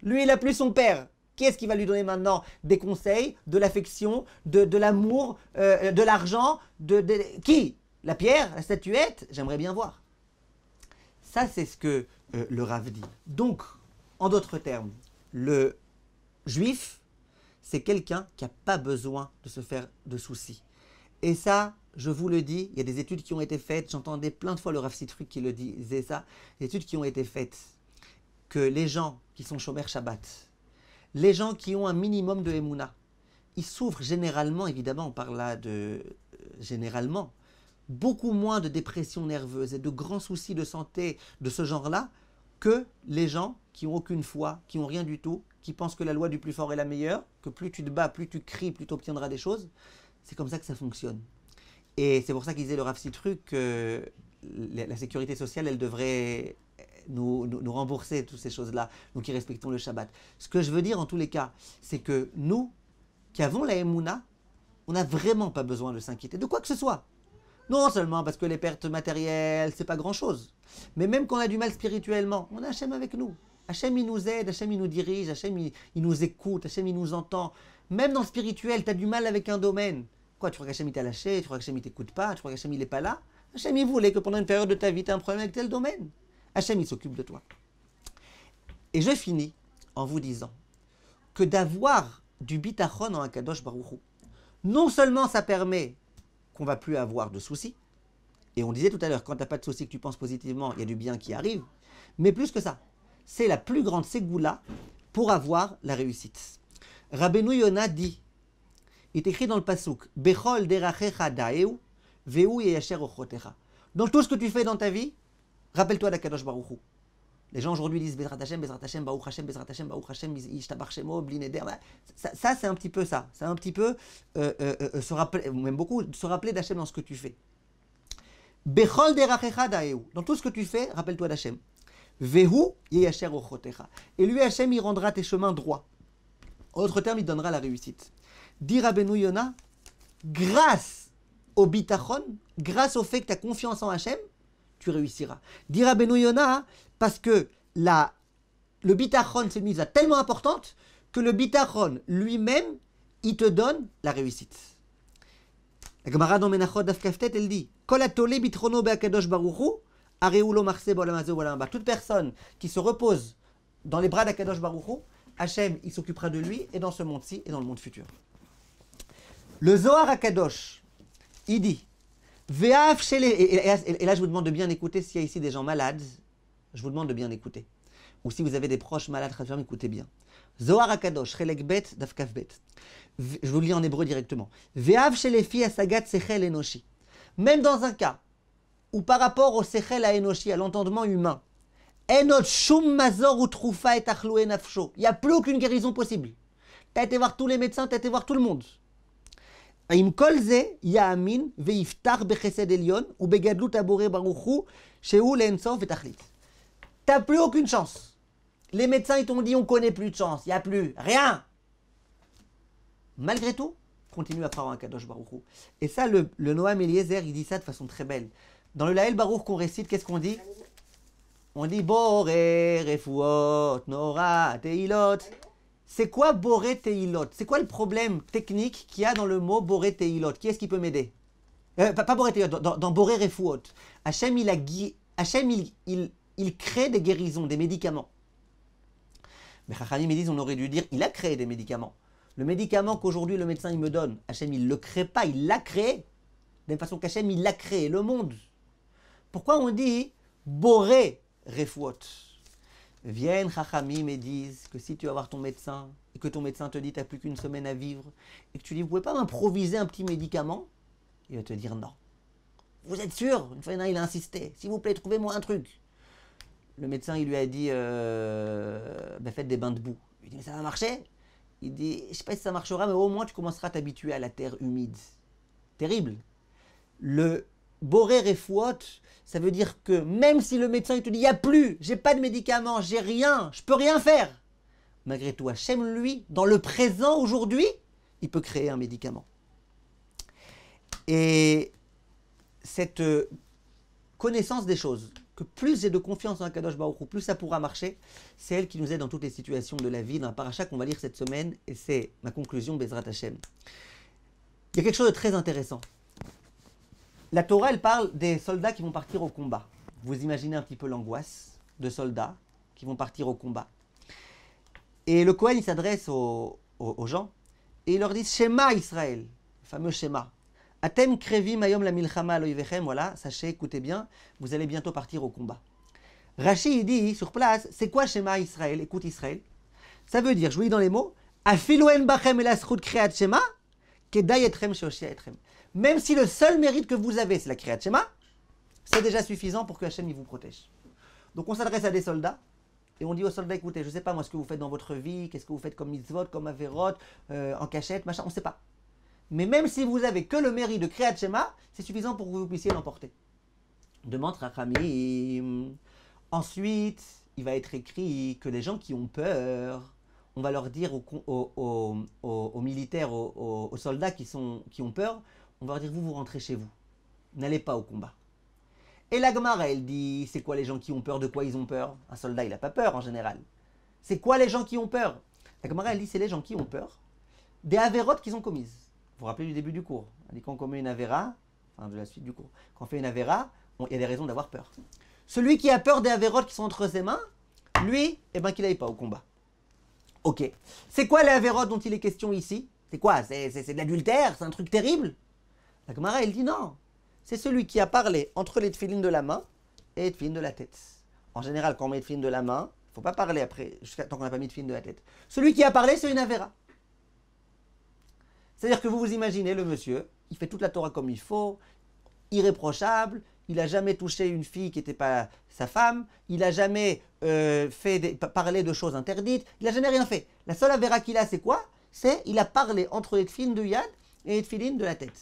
lui, il a plus son père. quest ce qui va lui donner maintenant des conseils, de l'affection, de, l'amour, euh, de l'argent de, Qui La pierre La statuette J'aimerais bien voir. Ça, c'est ce que euh, le Rav dit. Donc, en d'autres termes, le juif, c'est quelqu'un qui n'a pas besoin de se faire de soucis. Et ça, je vous le dis, il y a des études qui ont été faites, j'entendais plein de fois le Rav Citruc qui le disait ça, des études qui ont été faites que les gens qui sont chômeurs Shabbat, les gens qui ont un minimum de Emouna, ils souffrent généralement, évidemment, on parle là de euh, généralement, beaucoup moins de dépression nerveuse et de grands soucis de santé de ce genre-là que les gens qui ont aucune foi, qui ont rien du tout, qui pensent que la loi du plus fort est la meilleure, que plus tu te bats, plus tu cries, plus tu obtiendras des choses. C'est comme ça que ça fonctionne. Et c'est pour ça qu'ils disaient le Rav truc que la sécurité sociale, elle devrait nous, rembourser toutes ces choses-là, nous qui respectons le Shabbat. Ce que je veux dire en tous les cas, c'est que nous, qui avons la Emouna, on n'a vraiment pas besoin de s'inquiéter de quoi que ce soit. Non seulement parce que les pertes matérielles, c'est pas grand-chose, mais même qu'on a du mal spirituellement, on a Hachem avec nous. Hachem, il nous aide, Hachem, il nous dirige, Hachem, il, nous écoute, Hachem, il nous entend. Même dans le spirituel, tu as du mal avec un domaine. Quoi, tu crois qu'Hachem, il t'a lâché Tu crois qu'Hachem, il t'écoute pas Tu crois qu'Hachem, il n'est pas là Hachem, il voulait que pendant une période de ta vie, tu un problème avec tel domaine. Hachem, il s'occupe de toi. Et je finis en vous disant que d'avoir du bitachon en Akadosh Baruchou, non seulement ça permet qu'on va plus avoir de soucis, et on disait tout à l'heure, quand tu n'as pas de soucis, que tu penses positivement, il y a du bien qui arrive, mais plus que ça, c'est la plus grande ségoula pour avoir la réussite. Rabbeinu Yona dit, il est écrit dans le pasouk, Bechol daeu, veu yasher ochotecha. Dans tout ce que tu fais dans ta vie, Rappelle-toi d'Akadosh Baruch Hu. Les gens aujourd'hui disent Bezrat Hashem, Bezrat Hashem, Baruch Hashem, Bezrat Hashem, Baruch Hashem, Ishtabar Shemo, Blineder. Bah, ça, ça c'est un petit peu ça. C'est un petit peu, euh, euh, euh, euh se rappeler, même beaucoup, se rappeler d'HaShem dans ce que tu fais. Bechol derachecha daeu. Dans tout ce que tu fais, rappelle-toi d'Hachem. Vehu yeyasher ochotecha. Et lui, HaShem, il rendra tes chemins droits. En terme, termes, il donnera la réussite. Dira Yona, grâce au bitachon, grâce au fait que tu as confiance en HaShem, tu réussiras. Dira Benou parce que la, le bitachon, c'est une mise tellement importante que le bitachon lui-même, il te donne la réussite. La Gemara dans Menachot Afkaftet, elle dit Kolatole baruchu, areulo Toute personne qui se repose dans les bras d'Akadosh baruchu, Hachem, il s'occupera de lui et dans ce monde-ci et dans le monde futur. Le Zohar Akadosh, il dit et là, je vous demande de bien écouter. S'il y a ici des gens malades, je vous demande de bien écouter. Ou si vous avez des proches malades, écoutez bien. Zohar Akadosh, Bet, Bet. Je vous lis en hébreu directement. Ve'av shelefi asagat sechel enoshi. Même dans un cas où par rapport au sechel à enoshi, à l'entendement humain, enot shum mazor ou et Il n'y a plus aucune guérison possible. T'as été voir tous les médecins, t'as été voir tout le monde. T'as plus aucune chance. Les médecins, ils t'ont dit, on connaît plus de chance, il n'y a plus rien. Malgré tout, continue à faire un Kadosh Hu. Et ça, le, Noam Eliezer, il dit ça de façon très belle. Dans le Lael Baruch qu'on récite, qu'est-ce qu'on dit On dit Refuot, Nora, Teilot. C'est quoi Boré Teilot C'est quoi le problème technique qu'il y a dans le mot Boré Teilot Qui est-ce qui peut m'aider euh, Pas, Teilot, dans, dans Boré Refouot. Hachem, il, il, il, crée des guérisons, des médicaments. Mais Khachani me disent, on aurait dû dire, il a créé des médicaments. Le médicament qu'aujourd'hui le médecin il me donne, Hachem, il ne le crée pas, il l'a créé. De même façon qu'Hachem, il l'a créé, le monde. Pourquoi on dit Boré Refouot viennent Chachamim et disent que si tu vas voir ton médecin et que ton médecin te dit tu plus qu'une semaine à vivre et que tu lui dis vous pouvez pas m'improviser un petit médicament, il va te dire non. Vous êtes sûr Une fois, il a insisté. S'il vous plaît, trouvez-moi un truc. Le médecin, il lui a dit euh, ben, faites des bains de boue. Il dit mais ça va marcher Il dit je sais pas si ça marchera, mais au moins tu commenceras à t'habituer à la terre humide. Terrible. Le borer et Fouot, ça veut dire que même si le médecin il te dit, il n'y a plus, j'ai pas de médicaments, j'ai rien, je peux rien faire, malgré tout, Hachem, lui, dans le présent, aujourd'hui, il peut créer un médicament. Et cette euh, connaissance des choses, que plus j'ai de confiance en Kadosh Baruch plus ça pourra marcher, c'est elle qui nous aide dans toutes les situations de la vie, dans un paracha qu'on va lire cette semaine, et c'est ma conclusion, Bezrat Hachem. Il y a quelque chose de très intéressant. La Torah, elle parle des soldats qui vont partir au combat. Vous imaginez un petit peu l'angoisse de soldats qui vont partir au combat. Et le Kohen, il s'adresse aux, gens et il leur dit Shema Israël, le fameux Shema. Atem krevi mayom la milchama voilà, sachez, écoutez bien, vous allez bientôt partir au combat. Rachid, il dit sur place C'est quoi Shema Israël Écoute Israël. Ça veut dire, je vous lis dans les mots, Afilouen bachem elasrut kreat Shema, kedai etrem même si le seul mérite que vous avez, c'est la Kriyat c'est déjà suffisant pour que Hachem vous protège. Donc on s'adresse à des soldats, et on dit aux soldats, écoutez, je ne sais pas moi ce que vous faites dans votre vie, qu'est-ce que vous faites comme mitzvot, comme averot, euh, en cachette, machin, on ne sait pas. Mais même si vous avez que le mérite de Kriyat c'est suffisant pour que vous puissiez l'emporter. Demande Rachamim. Ensuite, il va être écrit que les gens qui ont peur, on va leur dire aux, militaires, aux, soldats qui, sont, qui ont peur, on va dire vous, vous rentrez chez vous. N'allez pas au combat. Et la elle dit, c'est quoi les gens qui ont peur De quoi ils ont peur Un soldat, il n'a pas peur en général. C'est quoi les gens qui ont peur La elle dit, c'est les gens qui ont peur des avérotes qu'ils ont commises. Vous vous rappelez du début du cours Elle dit, quand on commet une avéra, enfin de la suite du cours, quand on fait une avéra, il y a des raisons d'avoir peur. Celui qui a peur des avérotes qui sont entre ses mains, lui, eh ben qu'il n'aille pas au combat. Ok. C'est quoi les avérotes dont il est question ici C'est quoi C'est de l'adultère C'est un truc terrible la Gemara, elle dit non. C'est celui qui a parlé entre les tefilines de la main et les tefilines de la tête. En général, quand on met tefilines de la main, il ne faut pas parler après, jusqu'à tant qu'on n'a pas mis tefilines de la tête. Celui qui a parlé, c'est une avéra. C'est-à-dire que vous vous imaginez le monsieur, il fait toute la Torah comme il faut, irréprochable, il n'a jamais touché une fille qui n'était pas sa femme, il n'a jamais euh, fait parlé de choses interdites, il n'a jamais rien fait. La seule avéra qu'il a, c'est quoi C'est il a parlé entre les tefilines de Yad et les tefilines de la tête.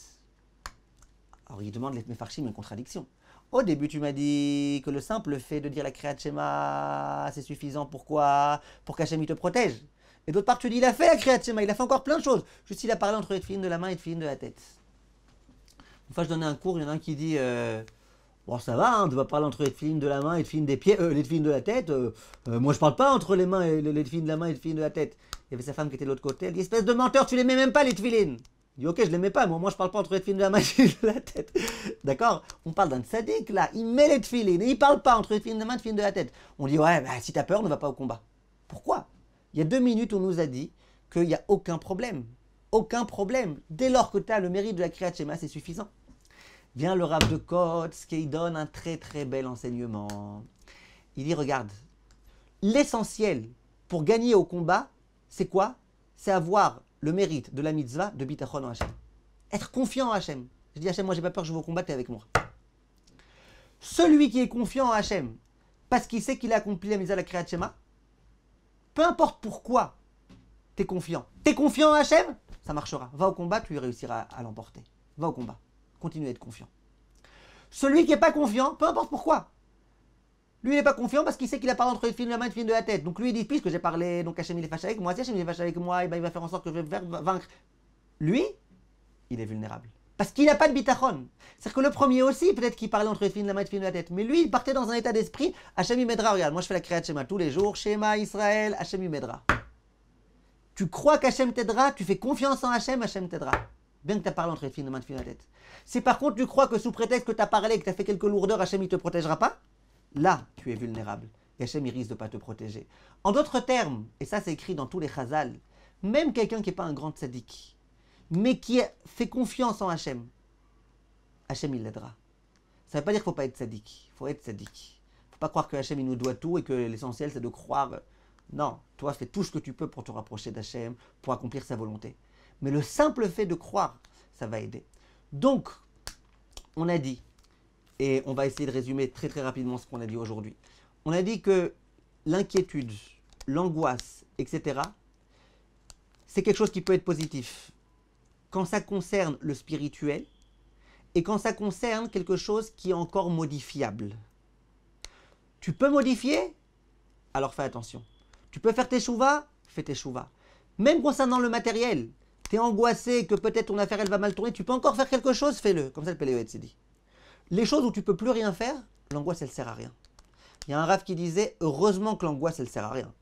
Alors il demande les Mefarchim une contradiction. Au début, tu m'as dit que le simple fait de dire la créa c'est suffisant. Pourquoi Pour qu'Hachem te protège. Et d'autre part, tu dis il a fait la créa il a fait encore plein de choses. Juste il a parlé entre les filines de la main et les filines de la tête. Une fois, je donnais un cours, il y en a un qui dit euh, Bon, ça va, on hein, vas parler entre les filines de la main et les filines des pieds, euh, les filines de la tête. Euh, moi, je parle pas entre les mains et les filines de la main et les filines de la tête. Il y avait sa femme qui était de l'autre côté. Elle dit Espèce de menteur, tu les mets même pas, les filines il dit, ok, je ne l'aimais pas, mais je ne parle pas entre les films de la main et de la tête. D'accord On parle d'un sadique là, il met les films il ne parle pas entre les de la main et les de la tête. On dit, ouais, bah, si tu as peur, ne va pas au combat. Pourquoi Il y a deux minutes, on nous a dit qu'il n'y a aucun problème. Aucun problème. Dès lors que tu as le mérite de la Kriyat c'est suffisant. Vient le rap de Kotz qui donne un très très bel enseignement. Il dit, regarde, l'essentiel pour gagner au combat, c'est quoi C'est avoir le mérite de la mitzvah de bitachon en Hachem. Être confiant en Hachem. Je dis Hachem, moi j'ai pas peur, je vous combattre avec moi. Celui qui est confiant en Hachem, parce qu'il sait qu'il a accompli la mitzvah de la peu importe pourquoi, t'es confiant. T'es confiant en Hachem Ça marchera. Va au combat, tu réussiras à l'emporter. Va au combat. Continue à être confiant. Celui qui n'est pas confiant, peu importe pourquoi, lui, il n'est pas confiant parce qu'il sait qu'il a parlé entre une film de la main et une de la tête. Donc lui, il dit puisque j'ai parlé, donc Hachem il est fâché avec moi, si Hachem il est fâché avec moi, et eh ben, il va faire en sorte que je vais vaincre. Lui, il est vulnérable. Parce qu'il n'a pas de bitachon. C'est-à-dire que le premier aussi, peut-être qu'il parlait entre les films de la main et une de la tête. Mais lui, il partait dans un état d'esprit. Hachem m'aidera. Regarde, moi je fais la création schéma tous les jours. Schéma Israël, Hachem m'aidera. Tu crois qu'Hachem t'aidera, tu fais confiance en Hachem, Hachem t'aidera. Bien que tu as parlé entre les films de la main et une de la tête. Si par contre tu crois que sous prétexte que tu as parlé, que tu as fait quelques lourdeurs, Hachem il te protégera pas, Là, tu es vulnérable. Et Hachem, il risque de ne pas te protéger. En d'autres termes, et ça c'est écrit dans tous les chazals, même quelqu'un qui n'est pas un grand sadique, mais qui fait confiance en Hachem, Hachem, il l'aidera. Ça ne veut pas dire qu'il ne faut pas être sadique. Il faut être sadique. ne faut pas croire que Hachem, il nous doit tout et que l'essentiel, c'est de croire. Non, toi, fais tout ce que tu peux pour te rapprocher d'Hachem, pour accomplir sa volonté. Mais le simple fait de croire, ça va aider. Donc, on a dit, et on va essayer de résumer très très rapidement ce qu'on a dit aujourd'hui. On a dit que l'inquiétude, l'angoisse, etc., c'est quelque chose qui peut être positif quand ça concerne le spirituel et quand ça concerne quelque chose qui est encore modifiable. Tu peux modifier Alors fais attention. Tu peux faire tes chouvas Fais tes chouvas. Même concernant le matériel, tu es angoissé que peut-être ton affaire elle va mal tourner, tu peux encore faire quelque chose Fais-le. Comme ça le Péléo e dit. Les choses où tu peux plus rien faire, l'angoisse, elle sert à rien. Il y a un raf qui disait Heureusement que l'angoisse, elle sert à rien.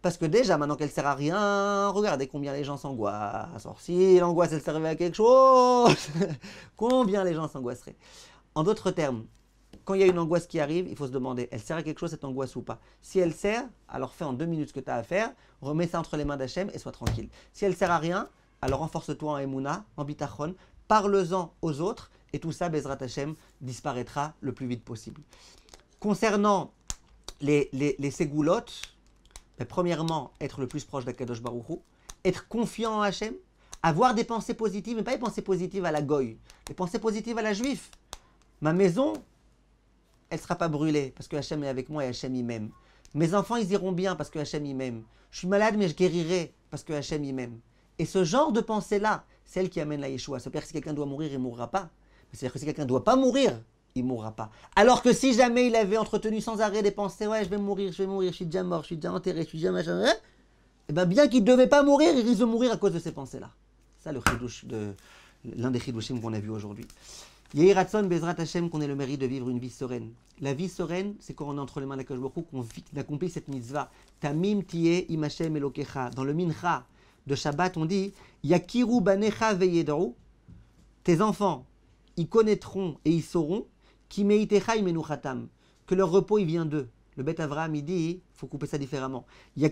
Parce que déjà, maintenant qu'elle sert à rien, regardez combien les gens s'angoissent. Or, si l'angoisse, elle servait à quelque chose, combien les gens s'angoisseraient. En d'autres termes, quand il y a une angoisse qui arrive, il faut se demander elle sert à quelque chose cette angoisse ou pas Si elle sert, alors fais en deux minutes ce que tu as à faire, remets ça entre les mains d'Hachem et sois tranquille. Si elle sert à rien, alors renforce-toi en Emouna, en Bitachon, parle-en aux autres et tout ça, Bezrat Hashem, disparaîtra le plus vite possible. Concernant les, les, les ségoulottes, ben, premièrement, être le plus proche d'Akadosh Baruchou, être confiant en Hachem, avoir des pensées positives, mais pas des pensées positives à la Goye, des pensées positives à la juif. Ma maison, elle ne sera pas brûlée parce que Hachem est avec moi et Hachem y m'aime. Mes enfants, ils iront bien parce que Hachem y m'aime. Je suis malade, mais je guérirai parce que Hachem y m'aime. Et ce genre de pensée-là, celle qui amène la Yeshua. Se que si quelqu'un doit mourir, il ne mourra pas. C'est-à-dire que si quelqu'un ne doit pas mourir, il ne mourra pas. Alors que si jamais il avait entretenu sans arrêt des pensées, ouais, je vais mourir, je vais mourir, je suis déjà mort, je suis déjà enterré, je suis déjà machin, et hein, eh bien bien qu'il ne devait pas mourir, il risque de mourir à cause de ces pensées-là. Ça, le de l'un des chidouchim qu'on a vu aujourd'hui. Yehiratson Bezrat Hashem, qu'on ait le mérite de vivre une vie sereine. La vie sereine, c'est quand on est entre les mains la Baruch qu'on accomplit cette mitzvah. Tamim im Dans le mincha de Shabbat, on dit Yakiru banecha veyedou Tes enfants ils connaîtront et ils sauront que leur repos il vient d'eux. Le bête Avraham il dit, faut couper ça différemment. Ben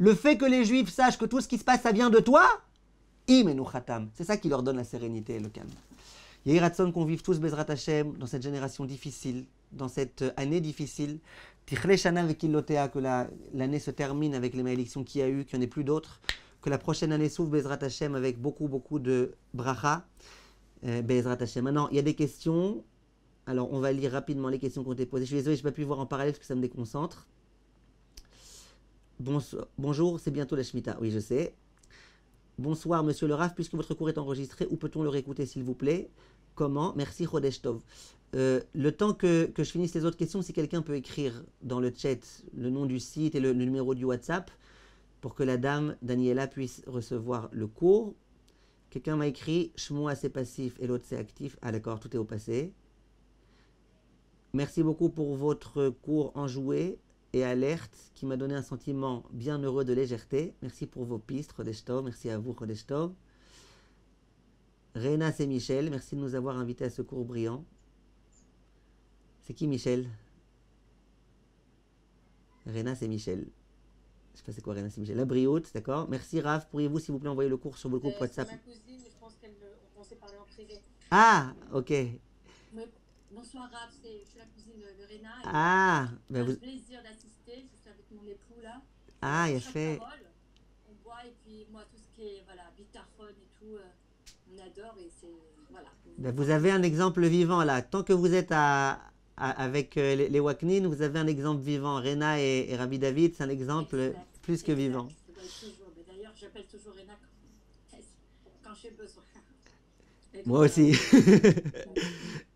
le fait que les Juifs sachent que tout ce qui se passe, ça vient de toi, C'est ça qui leur donne la sérénité et le calme. Hiratson qu'on vive tous Bezrat dans cette génération difficile, dans cette euh, année difficile. Tichle Shana que l'année se termine avec les malédictions qu'il y a eu, qu'il n'y en ait plus d'autres. Que la prochaine année s'ouvre, Bezrat Hashem, avec beaucoup, beaucoup de bracha. Euh, Bezrat Hashem. Maintenant, il y a des questions. Alors, on va lire rapidement les questions qui ont été posées. Je suis désolé, je n'ai pas pu voir en parallèle parce que ça me déconcentre. Bonjour, c'est bientôt la Shemitah. Oui, je sais. Bonsoir, monsieur le Raf. Puisque votre cours est enregistré, où peut-on le réécouter, s'il vous plaît Comment Merci, Chodesh Euh, le temps que, je finisse les autres questions, si quelqu'un peut écrire dans le chat le nom du site et le numéro du WhatsApp, pour que la dame Daniela puisse recevoir le cours. Quelqu'un m'a écrit moi, c'est passif et l'autre c'est actif. Ah d'accord, tout est au passé. Merci beaucoup pour votre cours enjoué et alerte qui m'a donné un sentiment bien heureux de légèreté. Merci pour vos pistes, Khodeshtov. Merci à vous, Khodeshtov. Réna, c'est Michel. Merci de nous avoir invités à ce cours brillant. C'est qui Michel Réna, c'est Michel je sais pas c'est quoi Réna, c'est la brioute, d'accord Merci Raph, pourriez-vous s'il vous plaît envoyer le cours sur le groupe euh, WhatsApp ma cousine, je pense qu'on euh, s'est parlé en privé. Ah, ok. Bonsoir Raph, je suis la cousine de Rena. Ah, ben vous... plaisir d'assister, je suis avec mon époux là. Ah, il a fait... on boit et puis moi tout ce qui est, voilà, bitaphone et tout, euh, on adore et c'est, voilà. Ben, vous avez un exemple vivant là, tant que vous êtes à, avec euh, les, les Waknin, vous avez un exemple vivant. Réna et, et Rabbi David, c'est un exemple plus que exact. vivant. D'ailleurs, j'appelle toujours Réna quand j'ai besoin. Moi aussi.